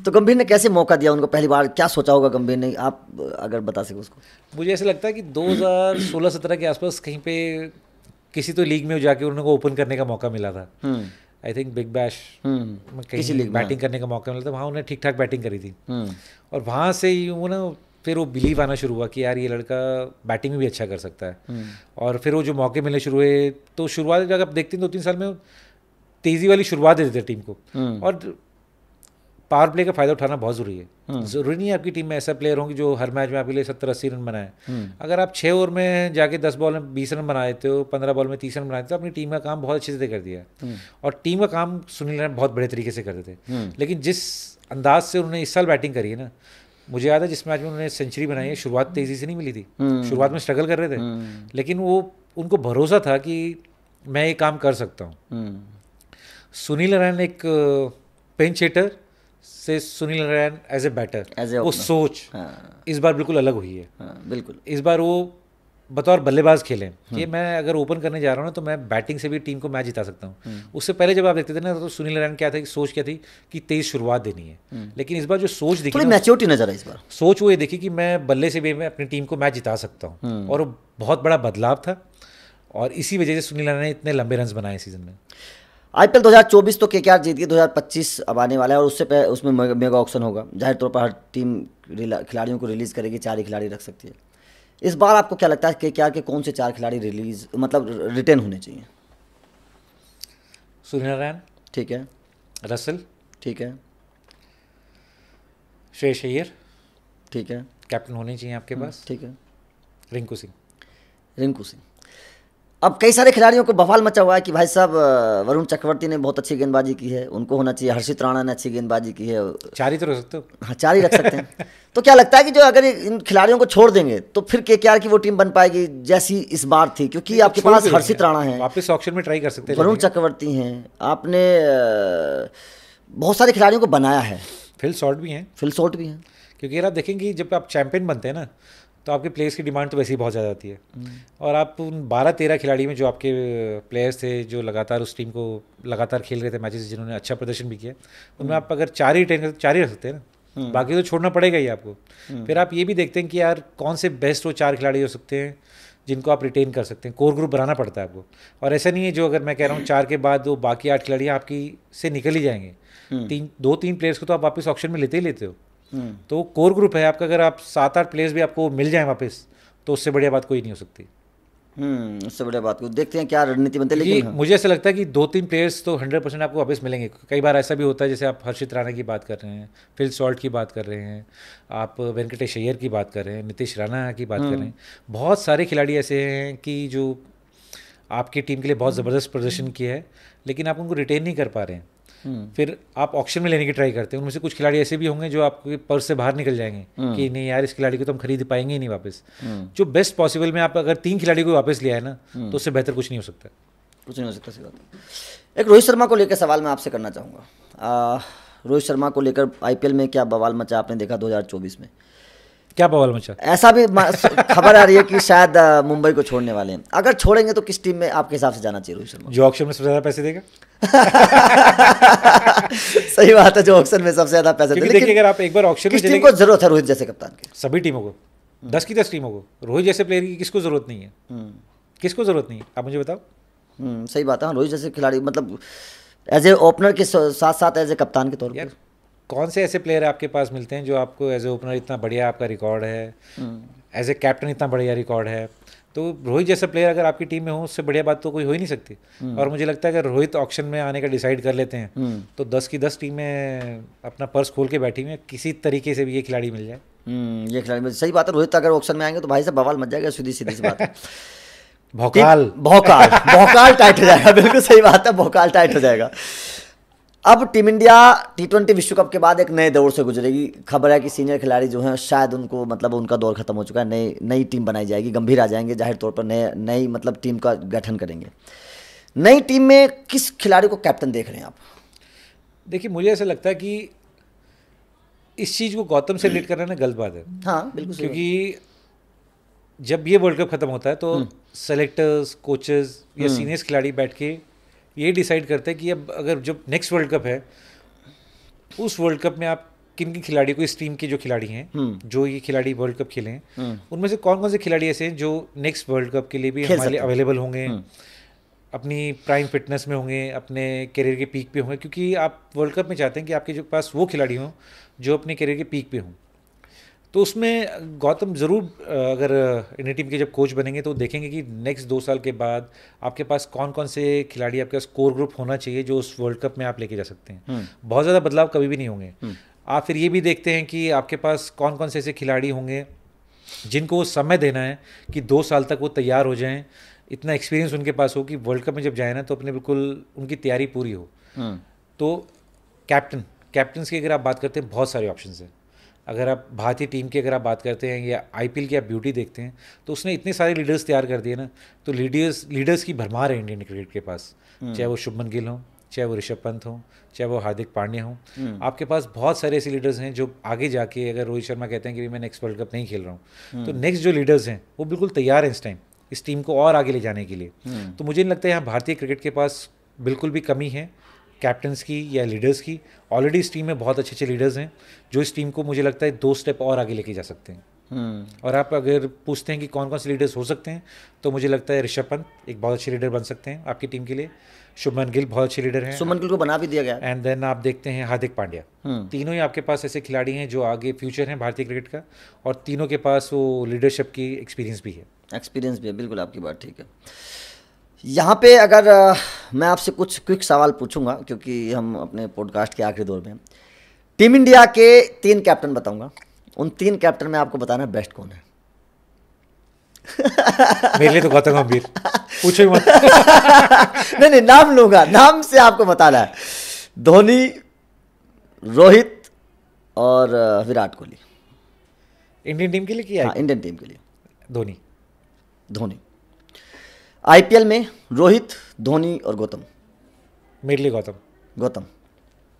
तो गंभीर ने कैसे मौका दिया उनको पहली बार क्या सोचा होगा गंभीर ने आप अगर बता सको उसको मुझे ऐसा लगता है कि दो हज़ार सोलह सत्रह के आसपास आसपास कहीं पे किसी तो लीग में जाके उन्होंने ओपन करने का मौका मिला था आई थिंक बिग बैश किसी लीग बैटिंग हाँ। करने का मौका मिला था वहाँ उन्हें ठीक ठाक बैटिंग करी थी हम्म। और वहाँ से ही वो ना फिर वो बिलीव आना शुरू हुआ कि यार ये लड़का बैटिंग में भी अच्छा कर सकता है हम्म। और फिर वो जो मौके मिलने शुरू हुए तो शुरुआत जब आप देखते हैं दो तीन साल में तेज़ी वाली शुरुआत दे देते टीम को हम्म। और पावर प्ले का फायदा उठाना बहुत जरूरी है हम्म। जरूरी नहीं है आपकी टीम में ऐसा प्लेयर होंगे जो हर मैच में आपके लिए सत्तर अस्सी रन बनाए हम्म। अगर आप छः ओवर में जाके दस बॉल में बीस रन बना देते हो पंद्रह बॉल में तीस रन बना देते हो तो अपनी टीम का काम बहुत अच्छे से कर दिया हम्म। और टीम का काम सुनील नारायण बहुत बड़े तरीके से करते थे लेकिन जिस अंदाज से उन्होंने इस साल बैटिंग करी है ना मुझे याद है जिस मैच में उन्होंने सेंचुरी बनाई है शुरुआत तेजी से नहीं मिली थी शुरुआत में स्ट्रगल कर रहे थे लेकिन वो उनको भरोसा था कि मैं ये काम कर सकता हूँ सुनील नारायण एक पेंच हिटर से Sunil Narine as a batter वो सोच हाँ। इस बार बिल्कुल अलग हुई है हाँ, बिल्कुल इस बार वो बतौर बल्लेबाज खेले हाँ। कि मैं अगर ओपन करने जा रहा हूँ तो मैं बैटिंग से भी टीम को मैच जिता सकता हूँ हाँ। उससे पहले जब आप देखते थे ना तो सुनील नारायण क्या था कि सोच क्या थी कि तेज शुरुआत देनी है हाँ। लेकिन इस बार जो सोच देखी मैच्योरिटी नजर आई इस बार सोच वो ये देखी कि मैं बल्ले से भी मैं अपनी टीम को मैच जिता सकता हूँ और बहुत बड़ा बदलाव था और इसी वजह से सुनील नारायण ने इतने लंबे रन बनाए सीजन में आईपीएल 2024 तो केकेआर जीत गई 2025 अब आने वाला है और उससे उसमें मेगा ऑक्शन होगा जाहिर तौर पर हर टीम खिलाड़ियों को रिलीज़ करेगी चार ही खिलाड़ी रख सकती है इस बार आपको क्या लगता है के के कौन से चार खिलाड़ी रिलीज मतलब रिटर्न होने चाहिए सुनील नारायण ठीक है रसल ठीक है शेष अयर ठीक है कैप्टन होने चाहिए आपके हम्म, पास ठीक है रिंकू सिंह रिंकू सिंह अब कई सारे खिलाड़ियों को बवाल मचा हुआ है कि भाई साहब वरुण चक्रवर्ती ने बहुत अच्छी गेंदबाजी की है उनको होना चाहिए हर्षित राणा ने अच्छी गेंदबाजी की है चार ही तो रख सकते हो हाँ चार ही रख सकते हैं तो क्या लगता है कि जो अगर इन खिलाड़ियों को छोड़ देंगे तो फिर के की वो टीम बन पाएगी जैसी इस बार थी क्योंकि आपके पास तो हर्षित राणा है वापस ऑप्शन में ट्राई कर सकते हैं वरुण चक्रवर्ती हैं आपने बहुत सारे खिलाड़ियों को बनाया है फिल शॉर्ट भी हैं फिल शॉर्ट भी हैं क्योंकि यार आप देखेंगे जब आप चैंपियन बनते हैं ना तो आपके प्लेयर्स की डिमांड तो वैसे ही बहुत ज़्यादा आती है हम्म। और आप उन बारह तेरह खिलाड़ी में जो आपके प्लेयर्स थे जो लगातार उस टीम को लगातार खेल रहे थे मैचेस जिन्होंने अच्छा प्रदर्शन भी किया उनमें हम्म। आप अगर चार ही ट्रेनर चार ही रख सकते हैं ना हम्म। बाकी तो छोड़ना पड़ेगा ही आपको फिर आप ये भी देखते हैं कि यार कौन से बेस्ट वो चार खिलाड़ी हो सकते हैं जिनको आप रिटेन कर सकते हैं कोर ग्रुप बनाना पड़ता है आपको और ऐसा नहीं है जो अगर मैं कह रहा हूँ चार के बाद वो बाकी आठ खिलाड़ी आपकी से निकल ही जाएंगे तीन दो तीन प्लेयर्स को तो आप वापस ऑप्शन में लेते ही लेते हो हम्म। तो कोर ग्रुप है आपका अगर आप सात आठ प्लेयर्स भी आपको मिल जाए वापस तो उससे बढ़िया बात कोई नहीं हो सकती हम्म, उससे बढ़िया बात को देखते हैं क्या रणनीति बनते लेकिन मुझे ऐसा लगता है कि दो तीन प्लेयर्स तो हंड्रेड परसेंट आपको वापस मिलेंगे कई बार ऐसा भी होता है जैसे आप हर्षित राणा की बात कर रहे हैं फिल सॉल्ट की बात कर रहे हैं आप वेंकटेश अय्यर की बात कर रहे हैं नीतीश राणा की बात कर रहे हम्म। हैं बहुत सारे खिलाड़ी ऐसे हैं कि जो आपकी टीम के लिए बहुत ज़बरदस्त प्रदर्शन किया है लेकिन आप उनको रिटेन नहीं कर पा रहे हैं हम्म। फिर आप ऑप्शन में लेने की ट्राई करते हैं उनमें से कुछ खिलाड़ी ऐसे भी होंगे जो आपके पर्स से बाहर निकल जाएंगे हम्म। कि नहीं यार इस खिलाड़ी को तो हम खरीद पाएंगे ही नहीं वापस हम्म। जो बेस्ट पॉसिबल में आप अगर तीन खिलाड़ी को वापस लिया है ना तो उससे बेहतर कुछ नहीं हो सकता कुछ नहीं हो सकता सही बात एक रोहित शर्मा को लेकर सवाल मैं आपसे करना चाहूँगा रोहित शर्मा को लेकर आईपीएल में क्या बवाल मचा आपने देखा 2024 में क्या बवाल मचा ऐसा भी खबर आ रही है कि शायद मुंबई को छोड़ने वाले हैं अगर छोड़ेंगे तो किस टीम में आपके हिसाब से जाना चाहिए रोहित शर्मा जो ऑप्शन में सबसे ज्यादा पैसे देगा सही बात है जो ऑप्शन में सबसे ज्यादा पैसे देखिए लेकिन अगर आप एक बार ऑप्शन किस टीम को जरूरत है रोहित जैसे कप्तान की सभी टीमों को दस की दस टीमों को रोहित जैसे प्लेयर की किसको जरूरत नहीं है हम्म। किसको जरूरत नहीं है आप मुझे बताओ हम्म, सही बात है हाँ, रोहित जैसे खिलाड़ी मतलब एज ए ओपनर के साथ साथ एज ए कप्तान के तौर पर कौन से ऐसे प्लेयर आपके पास मिलते हैं जो आपको एज ए ओपनर इतना बढ़िया आपका रिकॉर्ड है एज ए कैप्टन इतना बढ़िया रिकॉर्ड है तो रोहित जैसा प्लेयर अगर आपकी टीम में हो उससे बढ़िया बात तो कोई हो ही नहीं सकती हम्म। और मुझे लगता है अगर रोहित ऑप्शन में आने का डिसाइड कर लेते हैं हम्म। तो दस की दस टीमें अपना पर्स खोल के बैठी हुई किसी तरीके से भी ये खिलाड़ी मिल जाए हम्म, ये खिलाड़ी मिल सही बात है रोहित अगर ऑप्शन में आएंगे तो भाई साहब बवाल मच जाएगा सीधी सीधी बात है भोकाल भोकाल टाइट हो जाएगा बिल्कुल सही बात है भोकाल टाइट हो जाएगा अब टीम इंडिया टी ट्वेंटी विश्व कप के बाद एक नए दौर से गुजरेगी खबर है कि सीनियर खिलाड़ी जो हैं शायद उनको मतलब उनका दौर खत्म हो चुका है नई नई टीम बनाई जाएगी गंभीर आ जाएंगे जाहिर तौर पर नए नई मतलब टीम का गठन करेंगे नई टीम में किस खिलाड़ी को कैप्टन देख रहे हैं आप देखिए मुझे ऐसा लगता है कि इस चीज़ को गौतम से रिलेट करना ना गलत बात है हाँ बिल्कुल क्योंकि जब ये वर्ल्ड कप ख़त्म होता है तो सेलेक्टर्स हम्म। कोचेज या सीनियर्स हम्म। खिलाड़ी बैठ के ये डिसाइड करता है कि अब अगर जब नेक्स्ट वर्ल्ड कप है उस वर्ल्ड कप में आप किन किन खिलाड़ी को इस टीम के जो खिलाड़ी हैं हम्म। जो ये खिलाड़ी वर्ल्ड कप खेले हैं हम्म। उनमें से कौन कौन से खिलाड़ी ऐसे हैं जो नेक्स्ट वर्ल्ड कप के लिए भी हमारे अवेलेबल होंगे हम्म। अपनी प्राइम फिटनेस में होंगे अपने करियर के पीक पे होंगे क्योंकि आप वर्ल्ड कप में चाहते हैं कि आपके जो पास वो खिलाड़ी हों जो अपने करियर के पीक पे हों तो उसमें गौतम ज़रूर अगर इंडिया टीम के जब कोच बनेंगे तो देखेंगे कि नेक्स्ट दो साल के बाद आपके पास कौन कौन से खिलाड़ी आपके पास कोर ग्रुप होना चाहिए जो उस वर्ल्ड कप में आप लेके जा सकते हैं हम्म। बहुत ज़्यादा बदलाव कभी भी नहीं होंगे हम्म। आप फिर ये भी देखते हैं कि आपके पास कौन कौन से ऐसे खिलाड़ी होंगे जिनको समय देना है कि दो साल तक वो तैयार हो जाएं इतना एक्सपीरियंस उनके पास हो कि वर्ल्ड कप में जब जाए ना तो अपने बिल्कुल उनकी तैयारी पूरी हो हम्म। तो कैप्टन कैप्टन की अगर आप बात करते हैं बहुत सारे ऑप्शन हैं अगर आप भारतीय टीम की अगर आप बात करते हैं या आईपीएल की आप ब्यूटी देखते हैं तो उसने इतने सारे लीडर्स तैयार कर दिए ना तो लीडर्स लीडर्स की भरमार है इंडियन क्रिकेट के पास हम्म। चाहे वो शुभमन गिल हों चाहे वो ऋषभ पंत हों चाहे वो हार्दिक पांड्या हों हम्म। आपके पास बहुत सारे ऐसे लीडर्स हैं जो आगे जाके अगर रोहित शर्मा कहते हैं कि मैं नेक्स्ट वर्ल्ड कप नहीं खेल रहा हूँ तो नेक्स्ट हम्म। जो लीडर्स हैं वो बिल्कुल तैयार हैं इस टाइम इस टीम को और आगे ले जाने के लिए तो मुझे नहीं लगता है यहाँ भारतीय क्रिकेट के पास बिल्कुल भी कमी है कैप्टन्स की या लीडर्स की ऑलरेडी इस टीम में बहुत अच्छे अच्छे लीडर्स हैं जो इस टीम को मुझे लगता है दो स्टेप और आगे लेके जा सकते हैं हम्म। और आप अगर पूछते हैं कि कौन कौन से लीडर्स हो सकते हैं तो मुझे लगता है ऋषभ पंत एक बहुत अच्छे लीडर बन सकते हैं आपकी टीम के लिए शुभमन गिल बहुत अच्छे लीडर हैं शुभमन गिल को बना भी दिया गया एंड देन आप देखते हैं हार्दिक पांड्या हम्म। तीनों ही आपके पास ऐसे खिलाड़ी हैं जो आगे फ्यूचर हैं भारतीय क्रिकेट का और तीनों के पास वो लीडरशिप की एक्सपीरियंस भी है एक्सपीरियंस भी है बिल्कुल आपकी बात ठीक है यहाँ पे अगर मैं आपसे कुछ क्विक सवाल पूछूंगा क्योंकि हम अपने पॉडकास्ट के आखिरी दौर में टीम इंडिया के तीन कैप्टन बताऊंगा उन तीन कैप्टन में आपको बताना बेस्ट कौन है मेरे लिए तो गौतम गंभीर पूछो मत नहीं नहीं नाम लूंगा नाम से आपको बताना है धोनी रोहित और विराट कोहली इंडियन टीम के लिए किया हाँ, इंडियन टीम के लिए धोनी धोनी आईपीएल में रोहित धोनी और गौतम मेडली गौतम गौतम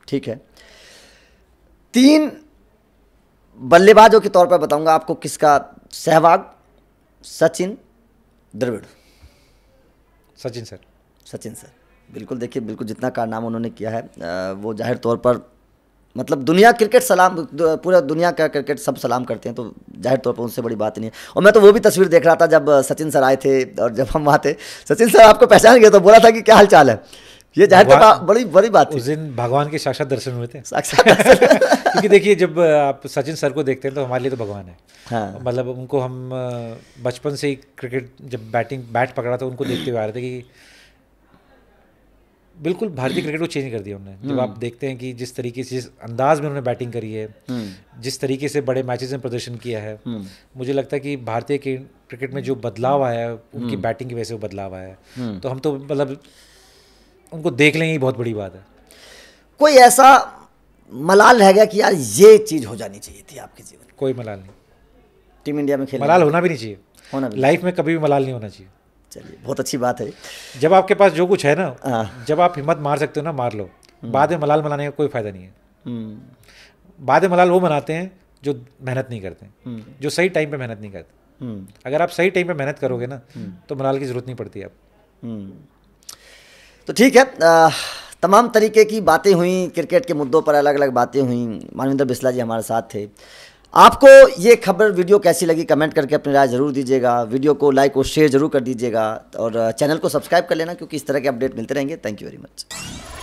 ठीक है तीन बल्लेबाजों के तौर पर बताऊंगा आपको किसका सहवाग सचिन द्रविड़ सचिन सर सचिन सर बिल्कुल देखिए बिल्कुल जितना कारनामा उन्होंने किया है वो जाहिर तौर पर मतलब दुनिया क्रिकेट सलाम पूरा दुनिया का क्रिकेट सब सलाम करते हैं तो जाहिर तौर पर उनसे बड़ी बात नहीं है और मैं तो वो भी तस्वीर देख रहा था जब सचिन सर आए थे और जब हम वहाँ थे सचिन सर आपको पहचान गए तो बोला था कि क्या हाल चाल है ये जाहिर तौर बड़ी बड़ी बात उस दिन भगवान के साक्षात दर्शन हुए थे क्योंकि देखिए जब आप सचिन सर को देखते हैं तो हमारे लिए तो भगवान है हाँ। मतलब उनको हम बचपन से ही क्रिकेट जब बैटिंग बैट पकड़ा था तो उनको देखते हुए आ रहे थे कि बिल्कुल भारतीय क्रिकेट को चेंज कर दिया उन्होंने जब आप हम्म। देखते हैं कि जिस तरीके से जिस अंदाज में उन्होंने बैटिंग करी है हम्म। जिस तरीके से बड़े मैचेस में प्रदर्शन किया है हम्म। मुझे लगता है कि भारतीय क्रिकेट में जो बदलाव आया है उनकी बैटिंग की वजह से वो बदलाव आया है तो हम तो मतलब उनको देख लेंगे बहुत बड़ी बात है कोई ऐसा मलाल रह गया कि यार ये चीज़ हो जानी चाहिए थी आपके जीवन कोई मलाल नहीं टीम इंडिया में खेल मलाल होना भी नहीं चाहिए होना लाइफ में कभी भी मलाल नहीं होना चाहिए चलिए बहुत अच्छी बात है जब आपके पास जो कुछ है ना हाँ। जब आप हिम्मत मार सकते हो ना मार लो बाद में मलाल मनाने का कोई फ़ायदा नहीं है हम्म। बाद में मलाल वो मनाते हैं जो मेहनत नहीं करते हम्म। जो सही टाइम पे मेहनत नहीं करते हम्म। अगर आप सही टाइम पे मेहनत करोगे ना तो मलाल की ज़रूरत नहीं पड़ती आप तो ठीक है आ, तमाम तरीके की बातें हुई क्रिकेट के मुद्दों पर अलग अलग बातें हुई मानविंदर बिस्ला जी हमारे साथ थे आपको ये खबर वीडियो कैसी लगी कमेंट करके अपनी राय ज़रूर दीजिएगा वीडियो को लाइक और शेयर ज़रूर कर दीजिएगा और चैनल को सब्सक्राइब कर लेना क्योंकि इस तरह के अपडेट मिलते रहेंगे थैंक यू वेरी मच